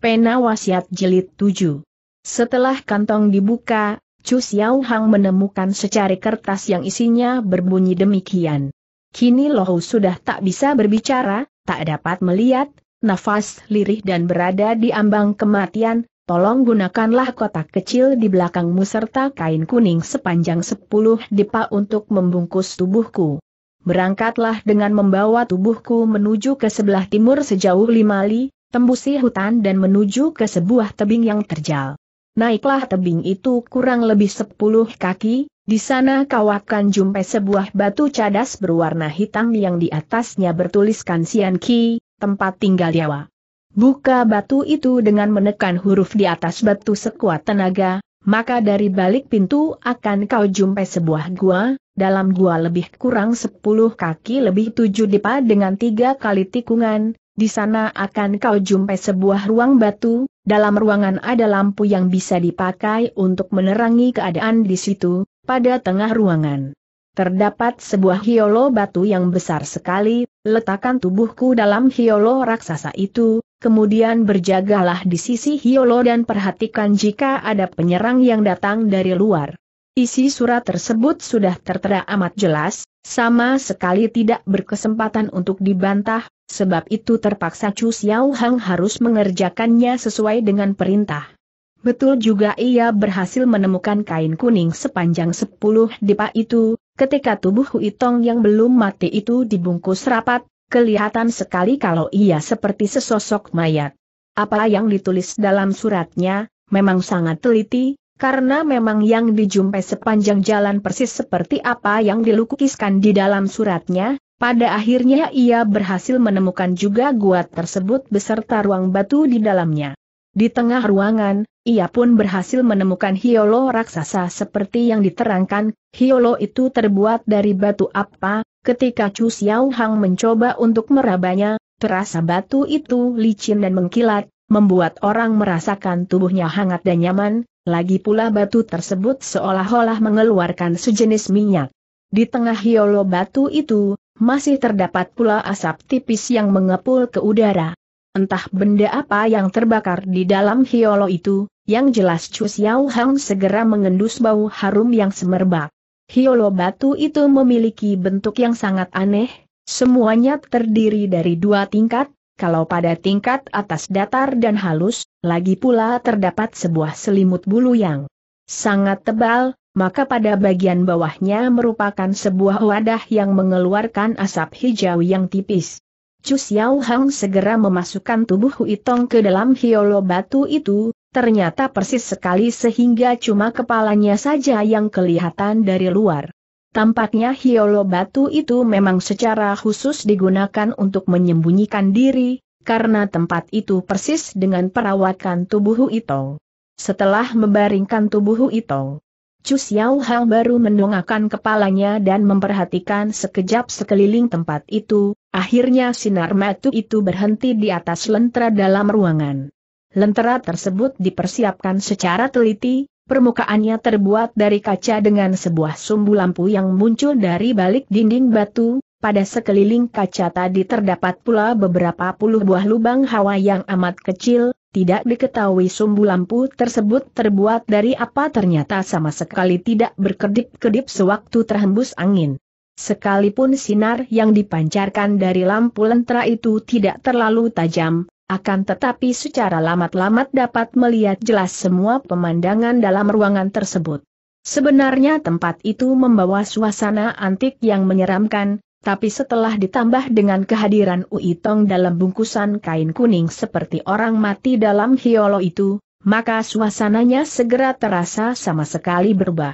Pena Wasiat Jilid 7. Setelah kantong dibuka, Chu Xiao Hang menemukan secari kertas yang isinya berbunyi demikian. Kini Lohu sudah tak bisa berbicara, tak dapat melihat, nafas lirih dan berada di ambang kematian, tolong gunakanlah kotak kecil di belakangmu serta kain kuning sepanjang 10 dipa untuk membungkus tubuhku. Berangkatlah dengan membawa tubuhku menuju ke sebelah timur sejauh lima li, tembusi hutan dan menuju ke sebuah tebing yang terjal. Naiklah tebing itu kurang lebih sepuluh kaki, di sana kau akan jumpai sebuah batu cadas berwarna hitam yang di atasnya bertuliskan Sian Ki, tempat tinggal Yawa. Buka batu itu dengan menekan huruf di atas batu sekuat tenaga, maka dari balik pintu akan kau jumpai sebuah gua, dalam gua lebih kurang 10 kaki lebih 7 dipa dengan tiga kali tikungan, di sana akan kau jumpai sebuah ruang batu, dalam ruangan ada lampu yang bisa dipakai untuk menerangi keadaan di situ, pada tengah ruangan. Terdapat sebuah hiolo batu yang besar sekali, letakkan tubuhku dalam hiolo raksasa itu, kemudian berjagalah di sisi hiolo dan perhatikan jika ada penyerang yang datang dari luar. Isi surat tersebut sudah tertera amat jelas, sama sekali tidak berkesempatan untuk dibantah, sebab itu terpaksa Chu Xiao Hang harus mengerjakannya sesuai dengan perintah. Betul juga ia berhasil menemukan kain kuning sepanjang sepuluh depa itu, ketika tubuh Tong yang belum mati itu dibungkus rapat, kelihatan sekali kalau ia seperti sesosok mayat. Apa yang ditulis dalam suratnya, memang sangat teliti, karena memang yang dijumpai sepanjang jalan persis seperti apa yang dilukiskan di dalam suratnya, pada akhirnya ia berhasil menemukan juga gua tersebut beserta ruang batu di dalamnya. Di tengah ruangan, ia pun berhasil menemukan hiolo raksasa seperti yang diterangkan, hiolo itu terbuat dari batu apa, ketika Chu Xiao Hang mencoba untuk merabanya, terasa batu itu licin dan mengkilat, membuat orang merasakan tubuhnya hangat dan nyaman, lagi pula batu tersebut seolah-olah mengeluarkan sejenis minyak. Di tengah hiolo batu itu, masih terdapat pula asap tipis yang mengepul ke udara. Entah benda apa yang terbakar di dalam hiolo itu, yang jelas Chu Xiao Hang segera mengendus bau harum yang semerbak. Hiolo batu itu memiliki bentuk yang sangat aneh, semuanya terdiri dari dua tingkat, kalau pada tingkat atas datar dan halus, lagi pula terdapat sebuah selimut bulu yang sangat tebal, maka pada bagian bawahnya merupakan sebuah wadah yang mengeluarkan asap hijau yang tipis. Chu Xiao Hang segera memasukkan tubuh Hui Tong ke dalam hiolo batu itu, ternyata persis sekali sehingga cuma kepalanya saja yang kelihatan dari luar. Tampaknya hiolo batu itu memang secara khusus digunakan untuk menyembunyikan diri, karena tempat itu persis dengan perawatan tubuh Ito. Setelah membaringkan tubuh Ito, Chu Xiao Hao baru mendongakkan kepalanya dan memperhatikan sekejap sekeliling tempat itu, akhirnya sinar mata itu berhenti di atas lentera dalam ruangan. Lentera tersebut dipersiapkan secara teliti, permukaannya terbuat dari kaca dengan sebuah sumbu lampu yang muncul dari balik dinding batu, pada sekeliling kaca tadi terdapat pula beberapa puluh buah lubang hawa yang amat kecil, tidak diketahui sumbu lampu tersebut terbuat dari apa ternyata sama sekali tidak berkedip-kedip sewaktu terhembus angin. Sekalipun sinar yang dipancarkan dari lampu lentera itu tidak terlalu tajam, akan tetapi secara lamat-lamat dapat melihat jelas semua pemandangan dalam ruangan tersebut. Sebenarnya tempat itu membawa suasana antik yang menyeramkan, tapi setelah ditambah dengan kehadiran Ui Tong dalam bungkusan kain kuning seperti orang mati dalam hiolo itu, maka suasananya segera terasa sama sekali berubah.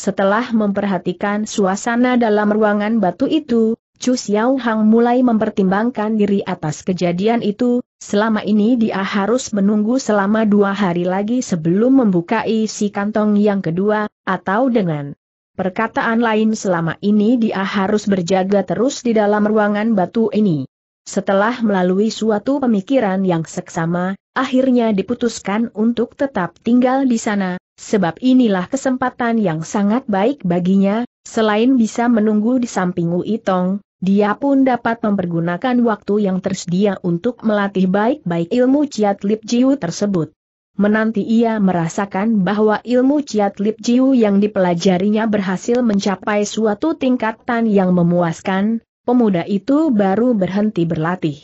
Setelah memperhatikan suasana dalam ruangan batu itu, Chu Xiao Hang mulai mempertimbangkan diri atas kejadian itu, selama ini dia harus menunggu selama dua hari lagi sebelum membuka isi kantong yang kedua, atau dengan Perkataan lain selama ini dia harus berjaga terus di dalam ruangan batu ini. Setelah melalui suatu pemikiran yang seksama, akhirnya diputuskan untuk tetap tinggal di sana, sebab inilah kesempatan yang sangat baik baginya, selain bisa menunggu di samping Tong, dia pun dapat mempergunakan waktu yang tersedia untuk melatih baik-baik ilmu Ciat Lip Jiu tersebut menanti ia merasakan bahwa ilmu Ciat Lip Jiu yang dipelajarinya berhasil mencapai suatu tingkatan yang memuaskan, pemuda itu baru berhenti berlatih.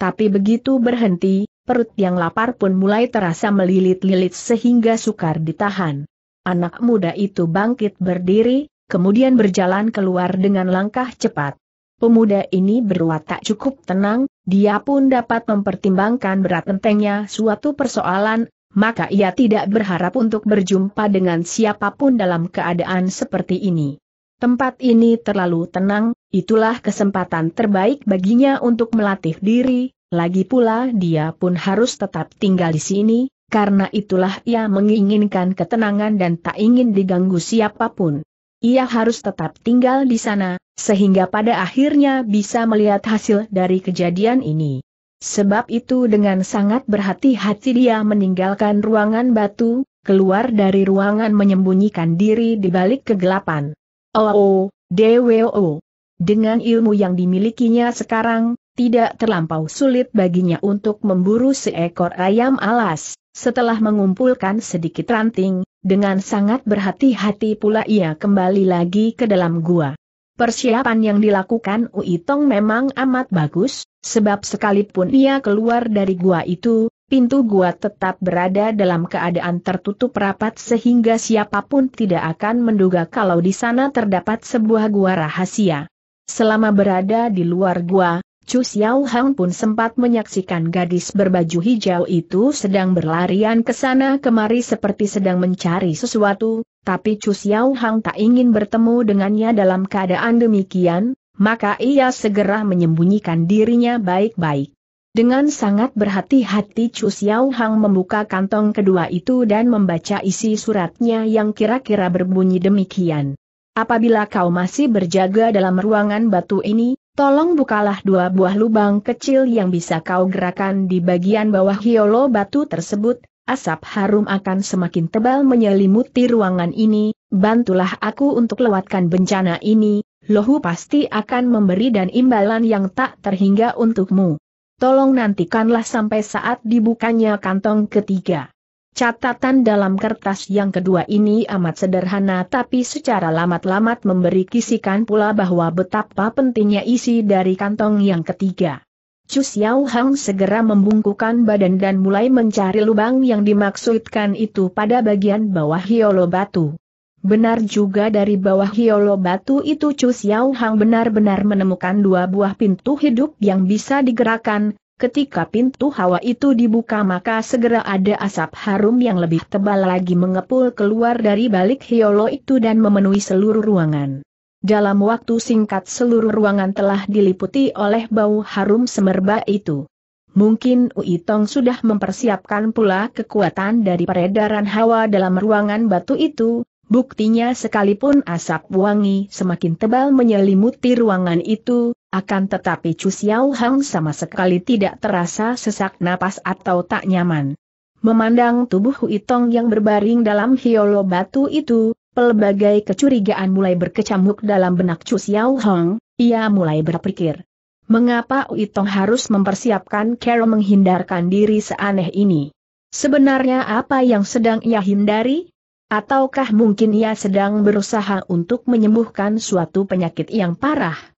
Tapi begitu berhenti, perut yang lapar pun mulai terasa melilit-lilit sehingga sukar ditahan. Anak muda itu bangkit berdiri, kemudian berjalan keluar dengan langkah cepat. Pemuda ini berwatak cukup tenang, dia pun dapat mempertimbangkan berat entengnya suatu persoalan, maka ia tidak berharap untuk berjumpa dengan siapapun dalam keadaan seperti ini. Tempat ini terlalu tenang, itulah kesempatan terbaik baginya untuk melatih diri, lagi pula dia pun harus tetap tinggal di sini, karena itulah ia menginginkan ketenangan dan tak ingin diganggu siapapun. Ia harus tetap tinggal di sana, sehingga pada akhirnya bisa melihat hasil dari kejadian ini. Sebab itu dengan sangat berhati-hati dia meninggalkan ruangan batu, keluar dari ruangan menyembunyikan diri di balik kegelapan. Oh, oh DWO. Dengan ilmu yang dimilikinya sekarang, tidak terlampau sulit baginya untuk memburu seekor ayam alas. Setelah mengumpulkan sedikit ranting, dengan sangat berhati-hati pula ia kembali lagi ke dalam gua. Persiapan yang dilakukan Ui Tong memang amat bagus, sebab sekalipun ia keluar dari gua itu, pintu gua tetap berada dalam keadaan tertutup rapat sehingga siapapun tidak akan menduga kalau di sana terdapat sebuah gua rahasia. Selama berada di luar gua, Chu Xiao Hang pun sempat menyaksikan gadis berbaju hijau itu sedang berlarian ke sana kemari seperti sedang mencari sesuatu, tapi Chu Xiao Hang tak ingin bertemu dengannya dalam keadaan demikian, maka ia segera menyembunyikan dirinya baik-baik. Dengan sangat berhati-hati Chu Xiao Hang membuka kantong kedua itu dan membaca isi suratnya yang kira-kira berbunyi demikian. Apabila kau masih berjaga dalam ruangan batu ini, Tolong bukalah dua buah lubang kecil yang bisa kau gerakan di bagian bawah hiolo batu tersebut, asap harum akan semakin tebal menyelimuti ruangan ini, bantulah aku untuk lewatkan bencana ini, lohu pasti akan memberi dan imbalan yang tak terhingga untukmu. Tolong nantikanlah sampai saat dibukanya kantong ketiga. Catatan dalam kertas yang kedua ini amat sederhana tapi secara lamat-lamat memberi kisikan pula bahwa betapa pentingnya isi dari kantong yang ketiga. Chu Xiao Hang segera membungkukan badan dan mulai mencari lubang yang dimaksudkan itu pada bagian bawah hiolo batu. Benar juga dari bawah hiolo batu itu Chu Xiao Hang benar-benar menemukan dua buah pintu hidup yang bisa digerakkan, Ketika pintu hawa itu dibuka maka segera ada asap harum yang lebih tebal lagi mengepul keluar dari balik hiolo itu dan memenuhi seluruh ruangan. Dalam waktu singkat seluruh ruangan telah diliputi oleh bau harum semerbak itu. Mungkin Ui Tong sudah mempersiapkan pula kekuatan dari peredaran hawa dalam ruangan batu itu, buktinya sekalipun asap wangi semakin tebal menyelimuti ruangan itu, akan tetapi Chu Xiao Hang sama sekali tidak terasa sesak napas atau tak nyaman. Memandang tubuh Itong yang berbaring dalam hiolo batu itu, pelbagai kecurigaan mulai berkecamuk dalam benak Chu Xiao Hang, ia mulai berpikir. Mengapa Itong harus mempersiapkan Carol menghindarkan diri seaneh ini? Sebenarnya apa yang sedang ia hindari? Ataukah mungkin ia sedang berusaha untuk menyembuhkan suatu penyakit yang parah?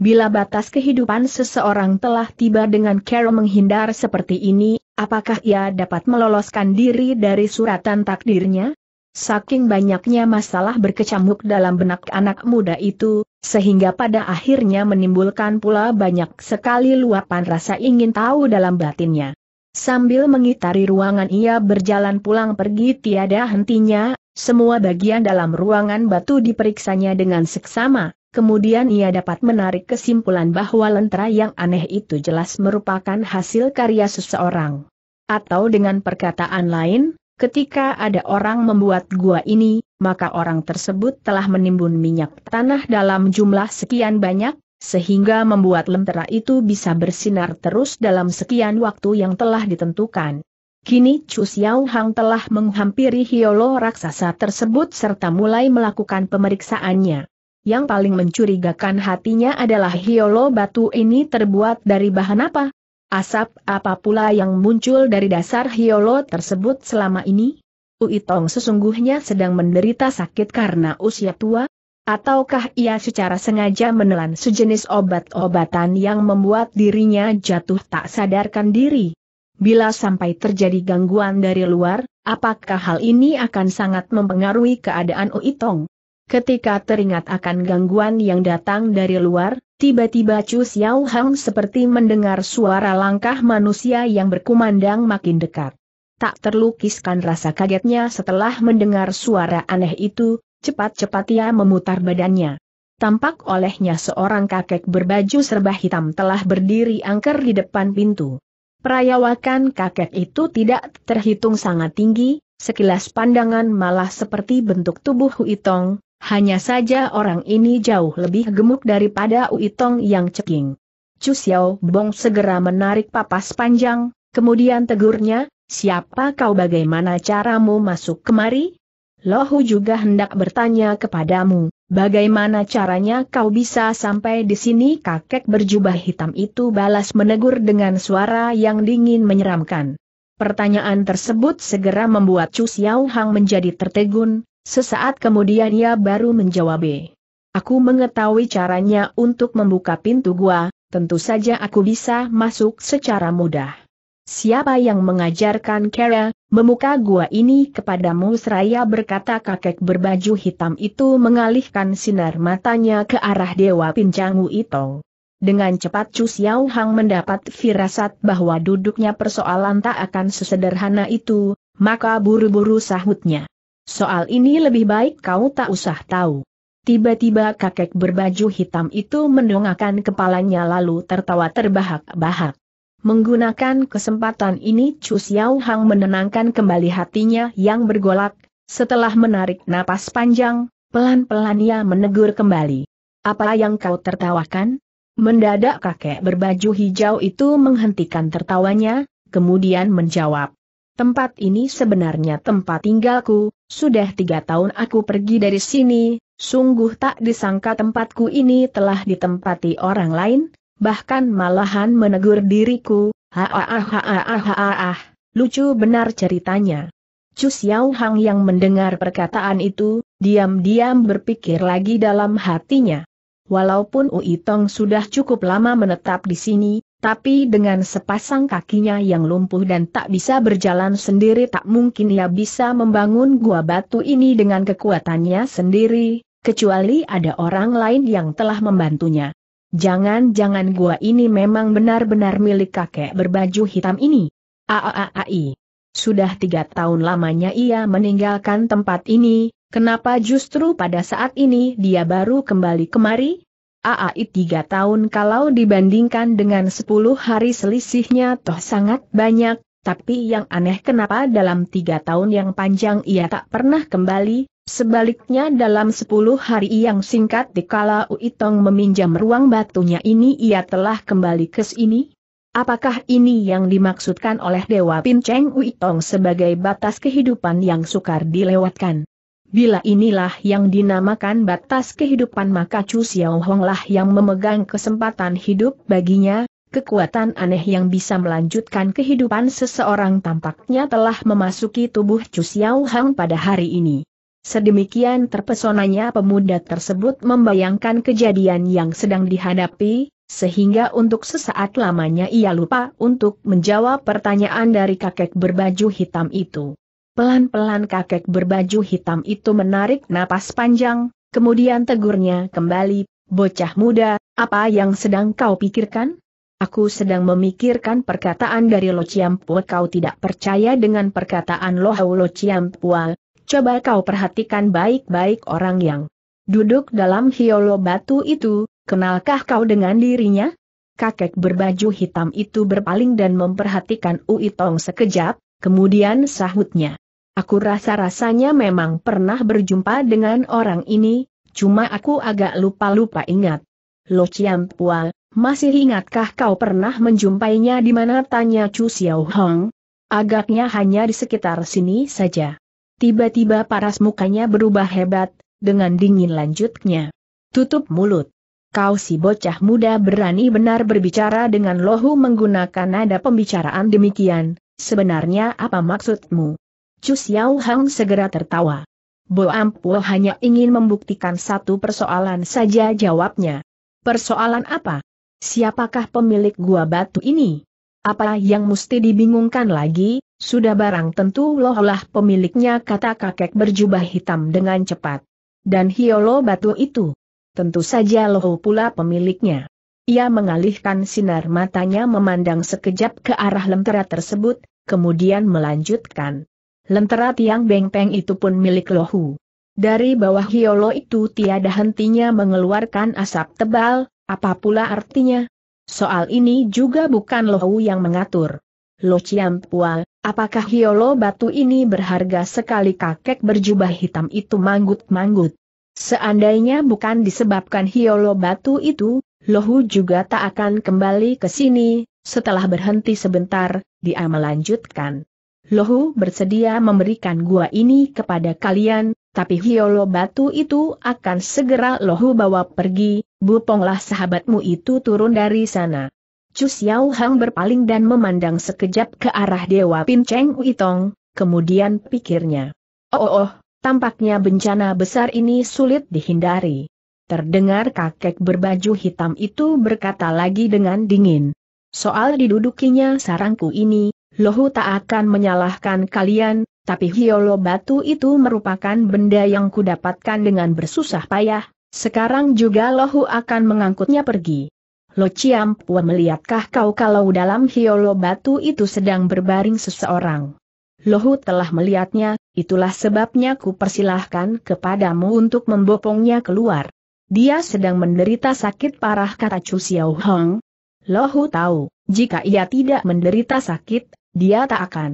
Bila batas kehidupan seseorang telah tiba dengan Carol menghindar seperti ini, apakah ia dapat meloloskan diri dari suratan takdirnya? Saking banyaknya masalah berkecamuk dalam benak anak muda itu, sehingga pada akhirnya menimbulkan pula banyak sekali luapan rasa ingin tahu dalam batinnya. Sambil mengitari ruangan ia berjalan pulang pergi tiada hentinya, semua bagian dalam ruangan batu diperiksanya dengan seksama, Kemudian ia dapat menarik kesimpulan bahwa lentera yang aneh itu jelas merupakan hasil karya seseorang. Atau dengan perkataan lain, ketika ada orang membuat gua ini, maka orang tersebut telah menimbun minyak tanah dalam jumlah sekian banyak, sehingga membuat lentera itu bisa bersinar terus dalam sekian waktu yang telah ditentukan. Kini Chu Xiao Hang telah menghampiri Hiolo raksasa tersebut serta mulai melakukan pemeriksaannya. Yang paling mencurigakan hatinya adalah hiolo batu ini terbuat dari bahan apa? Asap apa pula yang muncul dari dasar hiolo tersebut selama ini? Uitong sesungguhnya sedang menderita sakit karena usia tua? Ataukah ia secara sengaja menelan sejenis obat-obatan yang membuat dirinya jatuh tak sadarkan diri? Bila sampai terjadi gangguan dari luar, apakah hal ini akan sangat mempengaruhi keadaan Uitong? Ketika teringat akan gangguan yang datang dari luar, tiba-tiba Chu Xiao Hang seperti mendengar suara langkah manusia yang berkumandang makin dekat. Tak terlukiskan rasa kagetnya setelah mendengar suara aneh itu, cepat-cepat ia memutar badannya. Tampak olehnya seorang kakek berbaju serba hitam telah berdiri angker di depan pintu. Perayawakan kakek itu tidak terhitung sangat tinggi, sekilas pandangan malah seperti bentuk tubuh Huitong, hanya saja orang ini jauh lebih gemuk daripada Uitong yang ceking. Chu Xiao Bong segera menarik papas panjang, kemudian tegurnya, siapa kau bagaimana caramu masuk kemari? Lohu juga hendak bertanya kepadamu, bagaimana caranya kau bisa sampai di sini kakek berjubah hitam itu balas menegur dengan suara yang dingin menyeramkan. Pertanyaan tersebut segera membuat Chu Xiao Hang menjadi tertegun, Sesaat kemudian ia baru menjawab Aku mengetahui caranya untuk membuka pintu gua, tentu saja aku bisa masuk secara mudah. Siapa yang mengajarkan Kara, membuka gua ini kepadamu seraya berkata kakek berbaju hitam itu mengalihkan sinar matanya ke arah Dewa Pincangu itu. Dengan cepat Chu Xiao Hang mendapat firasat bahwa duduknya persoalan tak akan sesederhana itu, maka buru-buru sahutnya. Soal ini lebih baik kau tak usah tahu. Tiba-tiba kakek berbaju hitam itu mendongakkan kepalanya lalu tertawa terbahak-bahak. Menggunakan kesempatan ini Chu Xiao Hang menenangkan kembali hatinya yang bergolak, setelah menarik napas panjang, pelan-pelan ia menegur kembali. Apa yang kau tertawakan? Mendadak kakek berbaju hijau itu menghentikan tertawanya, kemudian menjawab. Tempat ini sebenarnya tempat tinggalku, sudah tiga tahun aku pergi dari sini, sungguh tak disangka tempatku ini telah ditempati orang lain, bahkan malahan menegur diriku, Ha ha ha ha ha ha! lucu benar ceritanya. Cu Xiao Hang yang mendengar perkataan itu, diam-diam berpikir lagi dalam hatinya. Walaupun Ui Tong sudah cukup lama menetap di sini, tapi dengan sepasang kakinya yang lumpuh dan tak bisa berjalan sendiri tak mungkin ia bisa membangun gua batu ini dengan kekuatannya sendiri, kecuali ada orang lain yang telah membantunya. Jangan-jangan gua ini memang benar-benar milik kakek berbaju hitam ini. Aaai. Sudah tiga tahun lamanya ia meninggalkan tempat ini, kenapa justru pada saat ini dia baru kembali kemari? AAI tiga tahun kalau dibandingkan dengan sepuluh hari selisihnya toh sangat banyak, tapi yang aneh kenapa dalam tiga tahun yang panjang ia tak pernah kembali, sebaliknya dalam sepuluh hari yang singkat dikala Uitong meminjam ruang batunya ini ia telah kembali ke sini? Apakah ini yang dimaksudkan oleh Dewa Pinceng Uitong sebagai batas kehidupan yang sukar dilewatkan? Bila inilah yang dinamakan batas kehidupan maka Chu Xiao Hong yang memegang kesempatan hidup baginya, kekuatan aneh yang bisa melanjutkan kehidupan seseorang tampaknya telah memasuki tubuh Chu Xiao Hong pada hari ini. Sedemikian terpesonanya pemuda tersebut membayangkan kejadian yang sedang dihadapi, sehingga untuk sesaat lamanya ia lupa untuk menjawab pertanyaan dari kakek berbaju hitam itu. Pelan-pelan kakek berbaju hitam itu menarik napas panjang, kemudian tegurnya kembali, bocah muda, apa yang sedang kau pikirkan? Aku sedang memikirkan perkataan dari Lo Ciampua kau tidak percaya dengan perkataan Lo Hau Lo Ciampua, coba kau perhatikan baik-baik orang yang duduk dalam hiolo batu itu, kenalkah kau dengan dirinya? Kakek berbaju hitam itu berpaling dan memperhatikan Uitong sekejap, kemudian sahutnya. Aku rasa-rasanya memang pernah berjumpa dengan orang ini, cuma aku agak lupa-lupa ingat. Lo Chiam Pua, masih ingatkah kau pernah menjumpainya di mana tanya Chu Xiao Hong? Agaknya hanya di sekitar sini saja. Tiba-tiba paras mukanya berubah hebat, dengan dingin lanjutnya. Tutup mulut. Kau si bocah muda berani benar berbicara dengan lohu menggunakan nada pembicaraan demikian, sebenarnya apa maksudmu? Chu Xiao Hang segera tertawa. Bo Ampuo hanya ingin membuktikan satu persoalan saja jawabnya. Persoalan apa? Siapakah pemilik gua batu ini? Apa yang mesti dibingungkan lagi, sudah barang tentu lohlah pemiliknya kata kakek berjubah hitam dengan cepat. Dan hiolo batu itu. Tentu saja loh pula pemiliknya. Ia mengalihkan sinar matanya memandang sekejap ke arah lentera tersebut, kemudian melanjutkan. Lentera tiang bengpeng itu pun milik Lohu. Dari bawah Hiolo itu tiada hentinya mengeluarkan asap tebal, apa pula artinya? Soal ini juga bukan Lohu yang mengatur. Lo Ciampual, apakah Hiolo batu ini berharga sekali kakek berjubah hitam itu manggut-manggut? Seandainya bukan disebabkan Hiolo batu itu, Lohu juga tak akan kembali ke sini, setelah berhenti sebentar, dia melanjutkan. Lohu bersedia memberikan gua ini kepada kalian, tapi Hiolo Batu itu akan segera Lohu bawa pergi, buponglah sahabatmu itu turun dari sana. Chu Xiao Hang berpaling dan memandang sekejap ke arah Dewa Pin Cheng Uitong, kemudian pikirnya. Oh, oh, oh, tampaknya bencana besar ini sulit dihindari. Terdengar kakek berbaju hitam itu berkata lagi dengan dingin. Soal didudukinya sarangku ini, Lohu tak akan menyalahkan kalian, tapi hiolo batu itu merupakan benda yang kudapatkan dengan bersusah payah, sekarang juga Lohu akan mengangkutnya pergi. Lo Ciampua melihatkah kau kalau dalam hiolo batu itu sedang berbaring seseorang? Lohu telah melihatnya, itulah sebabnya ku persilahkan kepadamu untuk membopongnya keluar. Dia sedang menderita sakit parah kata Chu Xiao Lohu tahu, jika ia tidak menderita sakit, dia tak akan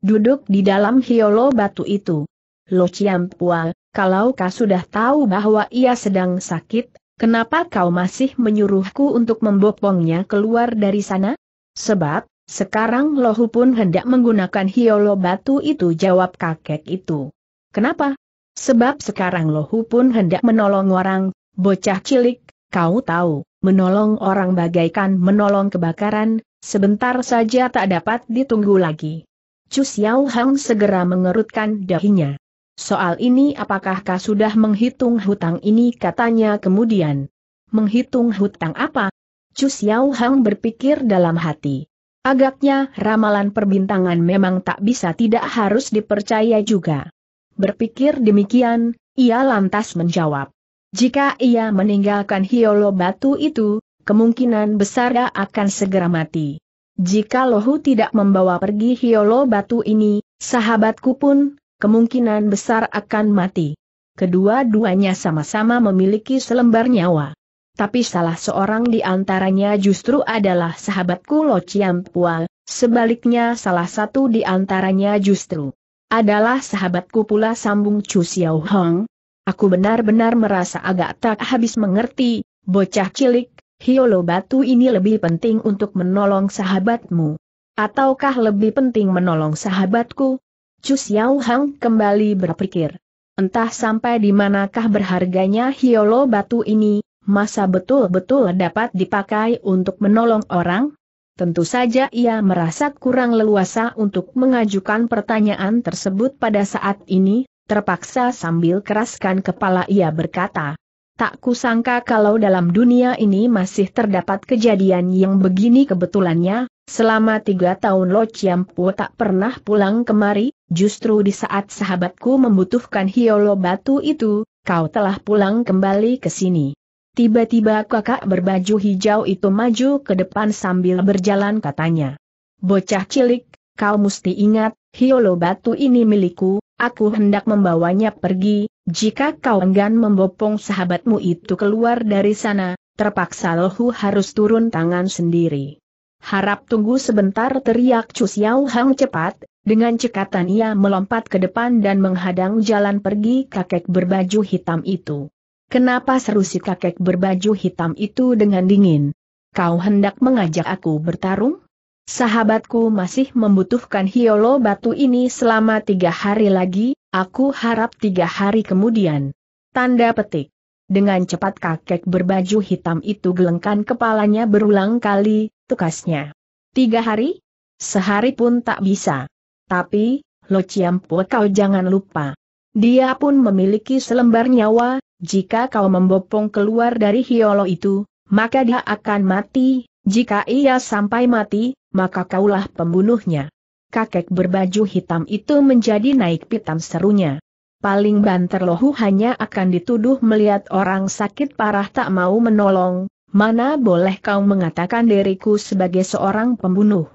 duduk di dalam hiolo batu itu. Lo Ciampua, kalau kau sudah tahu bahwa ia sedang sakit, kenapa kau masih menyuruhku untuk membopongnya keluar dari sana? Sebab, sekarang Lohu pun hendak menggunakan hiolo batu itu jawab kakek itu. Kenapa? Sebab sekarang Lohu pun hendak menolong orang, bocah cilik, kau tahu, menolong orang bagaikan menolong kebakaran, Sebentar saja tak dapat ditunggu lagi. Chu Xiao Hang segera mengerutkan dahinya. Soal ini apakah kau sudah menghitung hutang ini katanya kemudian. Menghitung hutang apa? Chu Xiao Hang berpikir dalam hati. Agaknya ramalan perbintangan memang tak bisa tidak harus dipercaya juga. Berpikir demikian, ia lantas menjawab. Jika ia meninggalkan Hiolo Batu itu, kemungkinan besar dia akan segera mati. Jika Lohu tidak membawa pergi Hiolo batu ini, sahabatku pun, kemungkinan besar akan mati. Kedua-duanya sama-sama memiliki selembar nyawa. Tapi salah seorang di antaranya justru adalah sahabatku Lo Chiam Pua, sebaliknya salah satu di antaranya justru adalah sahabatku pula sambung Chu Xiao Hong. Aku benar-benar merasa agak tak habis mengerti, bocah cilik, Hiolo batu ini lebih penting untuk menolong sahabatmu. Ataukah lebih penting menolong sahabatku? Chu Xiao Hang kembali berpikir. Entah sampai di manakah berharganya Hiolo batu ini, masa betul-betul dapat dipakai untuk menolong orang? Tentu saja ia merasa kurang leluasa untuk mengajukan pertanyaan tersebut pada saat ini, terpaksa sambil keraskan kepala ia berkata, Tak kusangka kalau dalam dunia ini masih terdapat kejadian yang begini kebetulannya, selama tiga tahun Lo Chiampu tak pernah pulang kemari, justru di saat sahabatku membutuhkan hiolo batu itu, kau telah pulang kembali ke sini. Tiba-tiba kakak berbaju hijau itu maju ke depan sambil berjalan katanya. Bocah cilik, kau mesti ingat, hiolo batu ini milikku, Aku hendak membawanya pergi, jika kau enggan membopong sahabatmu itu keluar dari sana, terpaksa Lohu harus turun tangan sendiri. Harap tunggu sebentar teriak Chu Xiao Hang cepat, dengan cekatan ia melompat ke depan dan menghadang jalan pergi kakek berbaju hitam itu. Kenapa seru si kakek berbaju hitam itu dengan dingin? Kau hendak mengajak aku bertarung? sahabatku masih membutuhkan hiolo batu ini selama tiga hari lagi, aku harap tiga hari kemudian. Tanda petik. Dengan cepat kakek berbaju hitam itu gelengkan kepalanya berulang kali, tukasnya. Tiga hari? Sehari pun tak bisa. Tapi, Lo Ciampu kau jangan lupa. Dia pun memiliki selembar nyawa, jika kau membopong keluar dari hiolo itu, maka dia akan mati, jika ia sampai mati, maka kaulah pembunuhnya. Kakek berbaju hitam itu menjadi naik pitam serunya. Paling banter lohu hanya akan dituduh melihat orang sakit parah tak mau menolong, mana boleh kau mengatakan diriku sebagai seorang pembunuh.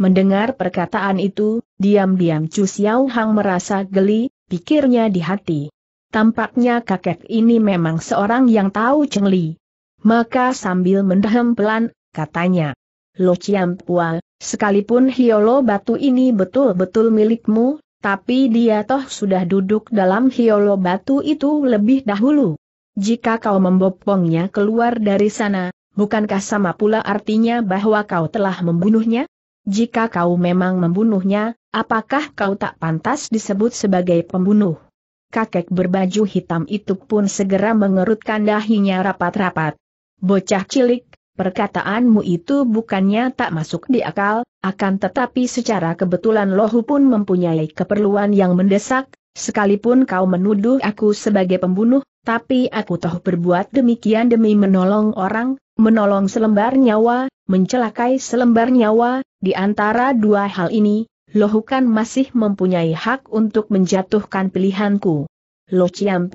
Mendengar perkataan itu, diam-diam Chu Xiao Hang merasa geli, pikirnya di hati. Tampaknya kakek ini memang seorang yang tahu cengli. Maka sambil mendahem pelan, katanya. Lo Pua, sekalipun Hiolo Batu ini betul-betul milikmu, tapi dia toh sudah duduk dalam Hiolo Batu itu lebih dahulu. Jika kau membopongnya keluar dari sana, bukankah sama pula artinya bahwa kau telah membunuhnya? Jika kau memang membunuhnya, apakah kau tak pantas disebut sebagai pembunuh? Kakek berbaju hitam itu pun segera mengerutkan dahinya rapat-rapat. Bocah cilik, Perkataanmu itu bukannya tak masuk di akal, akan tetapi secara kebetulan Lohu pun mempunyai keperluan yang mendesak, sekalipun kau menuduh aku sebagai pembunuh, tapi aku toh berbuat demikian demi menolong orang, menolong selembar nyawa, mencelakai selembar nyawa, di antara dua hal ini, Lohu kan masih mempunyai hak untuk menjatuhkan pilihanku. Lo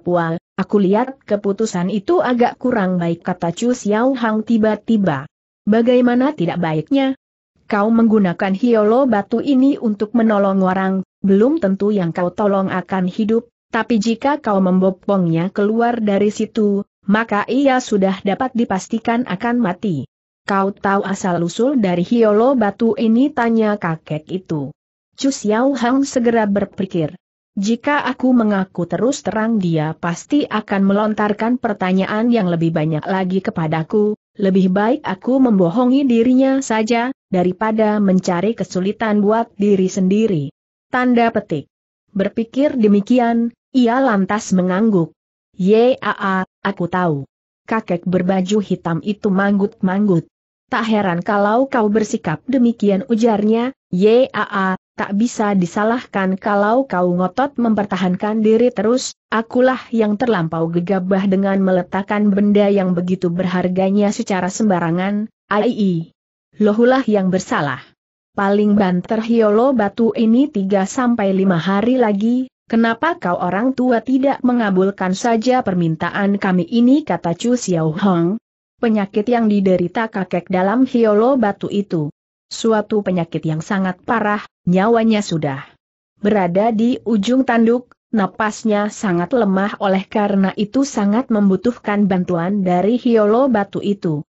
Pua Aku lihat keputusan itu agak kurang baik kata Chu Xiao Hang tiba-tiba. Bagaimana tidak baiknya? Kau menggunakan hiolo batu ini untuk menolong orang, belum tentu yang kau tolong akan hidup, tapi jika kau membopongnya keluar dari situ, maka ia sudah dapat dipastikan akan mati. Kau tahu asal-usul dari hiolo batu ini tanya kakek itu. Chu Xiao Hang segera berpikir. Jika aku mengaku terus terang dia pasti akan melontarkan pertanyaan yang lebih banyak lagi kepadaku, lebih baik aku membohongi dirinya saja, daripada mencari kesulitan buat diri sendiri. Tanda petik. Berpikir demikian, ia lantas mengangguk. Yaa, aku tahu. Kakek berbaju hitam itu manggut-manggut. Tak heran kalau kau bersikap demikian ujarnya, Yaa, tak bisa disalahkan kalau kau ngotot mempertahankan diri terus, akulah yang terlampau gegabah dengan meletakkan benda yang begitu berharganya secara sembarangan, ai. Lohulah yang bersalah. Paling banter hiolo batu ini 3-5 hari lagi, kenapa kau orang tua tidak mengabulkan saja permintaan kami ini kata Chu Xiao Hong, penyakit yang diderita kakek dalam hiolo batu itu. Suatu penyakit yang sangat parah, nyawanya sudah berada di ujung tanduk, napasnya sangat lemah oleh karena itu sangat membutuhkan bantuan dari hiolo batu itu.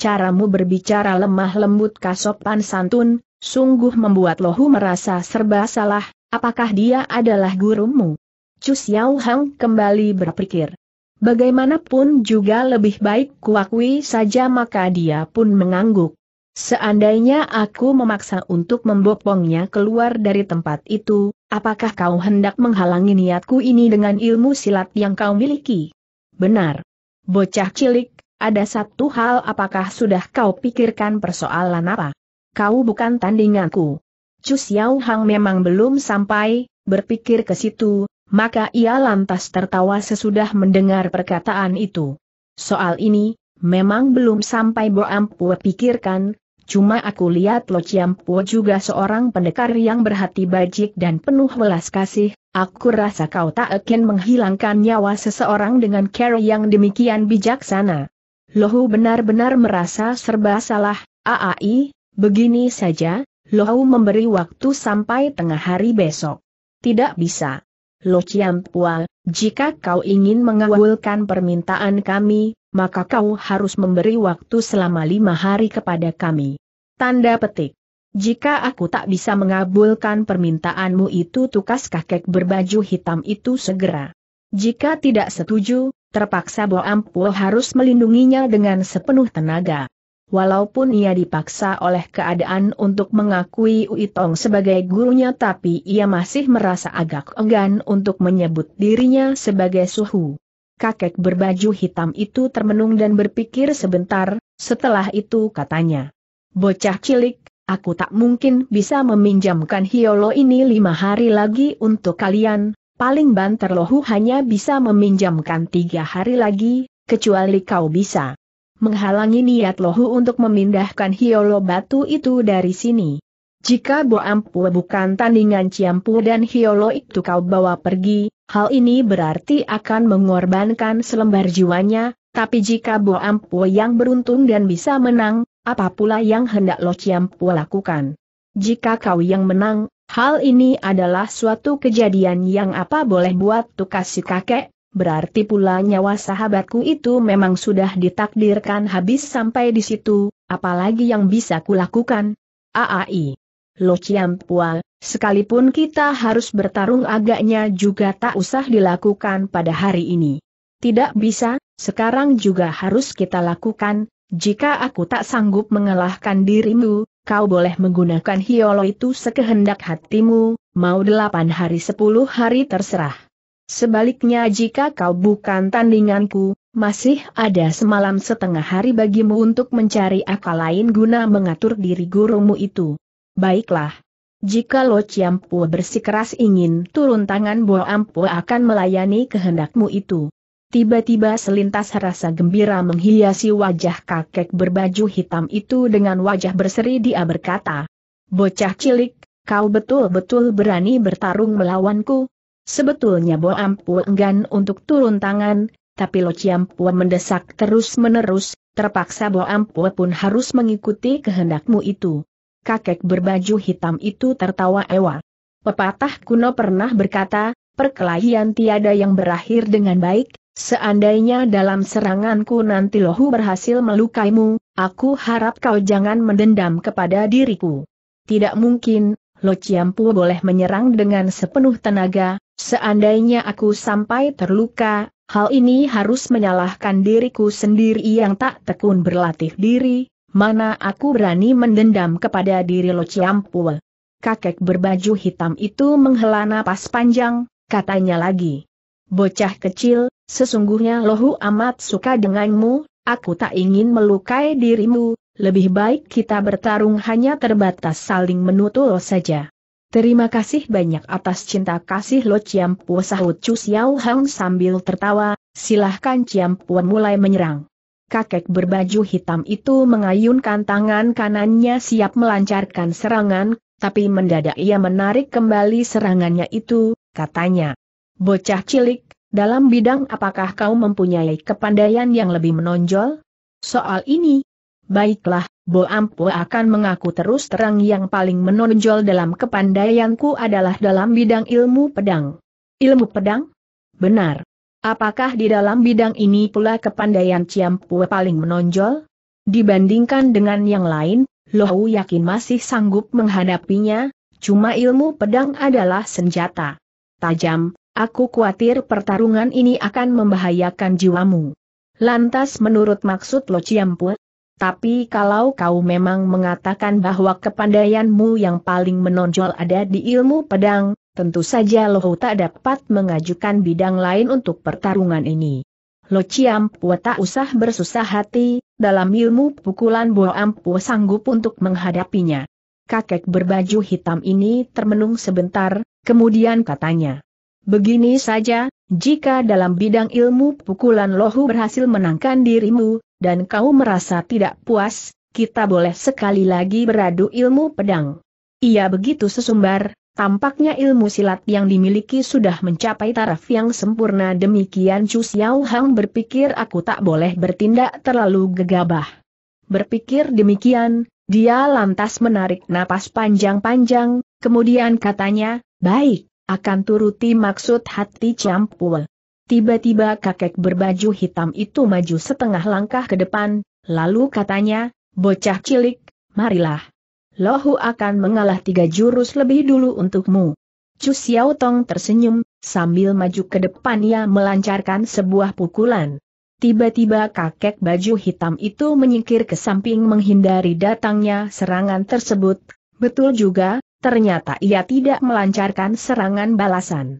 Caramu berbicara lemah lembut kasopan santun, sungguh membuat Lohu merasa serba salah, apakah dia adalah gurumu? Chu Xiao Hang kembali berpikir. Bagaimanapun juga lebih baik kuakui saja maka dia pun mengangguk. Seandainya aku memaksa untuk membopongnya keluar dari tempat itu, apakah kau hendak menghalangi niatku ini dengan ilmu silat yang kau miliki? Benar. Bocah cilik, ada satu hal apakah sudah kau pikirkan persoalan apa? Kau bukan tandinganku. Chu Hang memang belum sampai, berpikir ke situ, maka ia lantas tertawa sesudah mendengar perkataan itu. Soal ini, memang belum sampai Bo Ampu pikirkan, cuma aku lihat Lo Ciampu juga seorang pendekar yang berhati bajik dan penuh welas kasih, aku rasa kau tak akan menghilangkan nyawa seseorang dengan cara yang demikian bijaksana. Lohu benar-benar merasa serba salah, aai, begini saja, Lohu memberi waktu sampai tengah hari besok. Tidak bisa. Lo Pua, jika kau ingin mengawulkan permintaan kami, maka kau harus memberi waktu selama lima hari kepada kami. Tanda petik. Jika aku tak bisa mengabulkan permintaanmu itu tukas kakek berbaju hitam itu segera. Jika tidak setuju, terpaksa Boampu harus melindunginya dengan sepenuh tenaga. Walaupun ia dipaksa oleh keadaan untuk mengakui Uitong sebagai gurunya tapi ia masih merasa agak enggan untuk menyebut dirinya sebagai suhu. Kakek berbaju hitam itu termenung dan berpikir sebentar, setelah itu katanya. Bocah cilik, aku tak mungkin bisa meminjamkan Hiolo ini lima hari lagi untuk kalian, paling banter lohu hanya bisa meminjamkan tiga hari lagi, kecuali kau bisa menghalangi niat Lohu untuk memindahkan Hiolo Batu itu dari sini. Jika Bo Ampu bukan tandingan Ciampu dan Hiolo itu kau bawa pergi, hal ini berarti akan mengorbankan selembar jiwanya, tapi jika Bo Ampu yang beruntung dan bisa menang, apa pula yang hendak Lo Ciampu lakukan? Jika kau yang menang, Hal ini adalah suatu kejadian yang apa boleh buat tu kasih kakek, berarti pula nyawa sahabatku itu memang sudah ditakdirkan habis sampai di situ, apalagi yang bisa kulakukan? Aai. Lo Ciampua, sekalipun kita harus bertarung agaknya juga tak usah dilakukan pada hari ini. Tidak bisa, sekarang juga harus kita lakukan, jika aku tak sanggup mengalahkan dirimu, kau boleh menggunakan hiolo itu sekehendak hatimu, mau delapan hari sepuluh hari terserah. Sebaliknya jika kau bukan tandinganku, masih ada semalam setengah hari bagimu untuk mencari akal lain guna mengatur diri gurumu itu. Baiklah. Jika Lo Chiampu bersikeras ingin turun tangan Bo Ampu akan melayani kehendakmu itu. Tiba-tiba selintas rasa gembira menghiasi wajah kakek berbaju hitam itu dengan wajah berseri dia berkata. Bocah cilik, kau betul-betul berani bertarung melawanku, Sebetulnya Bo Ampu enggan untuk turun tangan, tapi Lo Ciampu mendesak terus-menerus, terpaksa Bo Ampu pun harus mengikuti kehendakmu itu. Kakek berbaju hitam itu tertawa ewa. Pepatah kuno pernah berkata, perkelahian tiada yang berakhir dengan baik, seandainya dalam seranganku nanti lohu berhasil melukaimu, aku harap kau jangan mendendam kepada diriku. Tidak mungkin, Lo Ciampu boleh menyerang dengan sepenuh tenaga, Seandainya aku sampai terluka, hal ini harus menyalahkan diriku sendiri yang tak tekun berlatih diri, mana aku berani mendendam kepada diri Lo Ciampul. Kakek berbaju hitam itu menghela napas panjang, katanya lagi. Bocah kecil, sesungguhnya lohu amat suka denganmu, aku tak ingin melukai dirimu, lebih baik kita bertarung hanya terbatas saling menutul saja. Terima kasih banyak atas cinta kasih lo Ciam Pu sahut Chu Xiao Hang sambil tertawa, silahkan Ciam Pu mulai menyerang. Kakek berbaju hitam itu mengayunkan tangan kanannya siap melancarkan serangan, tapi mendadak ia menarik kembali serangannya itu, katanya. Bocah cilik, dalam bidang apakah kau mempunyai kepandaian yang lebih menonjol? Soal ini. Baiklah, Bo Ampo akan mengaku terus terang yang paling menonjol dalam kepandaianku adalah dalam bidang ilmu pedang. Ilmu pedang? Benar. Apakah di dalam bidang ini pula kepandaian Ciampu paling menonjol? Dibandingkan dengan yang lain, Lohu yakin masih sanggup menghadapinya, cuma ilmu pedang adalah senjata. Tajam, aku khawatir pertarungan ini akan membahayakan jiwamu. Lantas menurut maksud Lo Ciampu, tapi kalau kau memang mengatakan bahwa kepandaianmu yang paling menonjol ada di ilmu pedang, tentu saja Lohu tak dapat mengajukan bidang lain untuk pertarungan ini. Lo Ciam Pua tak usah bersusah hati, dalam ilmu pukulan Bo Ampua sanggup untuk menghadapinya. Kakek berbaju hitam ini termenung sebentar, kemudian katanya. Begini saja, jika dalam bidang ilmu pukulan Lohu berhasil menangkan dirimu, dan kau merasa tidak puas, kita boleh sekali lagi beradu ilmu pedang. Ia begitu sesumbar, tampaknya ilmu silat yang dimiliki sudah mencapai taraf yang sempurna demikian Chu Xiao Hang berpikir aku tak boleh bertindak terlalu gegabah. Berpikir demikian, dia lantas menarik napas panjang-panjang, kemudian katanya, baik, akan turuti maksud hati campur. Tiba-tiba kakek berbaju hitam itu maju setengah langkah ke depan, lalu katanya, bocah cilik, marilah. Lohu akan mengalah tiga jurus lebih dulu untukmu. Cu Xiao Tong tersenyum, sambil maju ke depan ia melancarkan sebuah pukulan. Tiba-tiba kakek baju hitam itu menyingkir ke samping menghindari datangnya serangan tersebut. Betul juga, ternyata ia tidak melancarkan serangan balasan.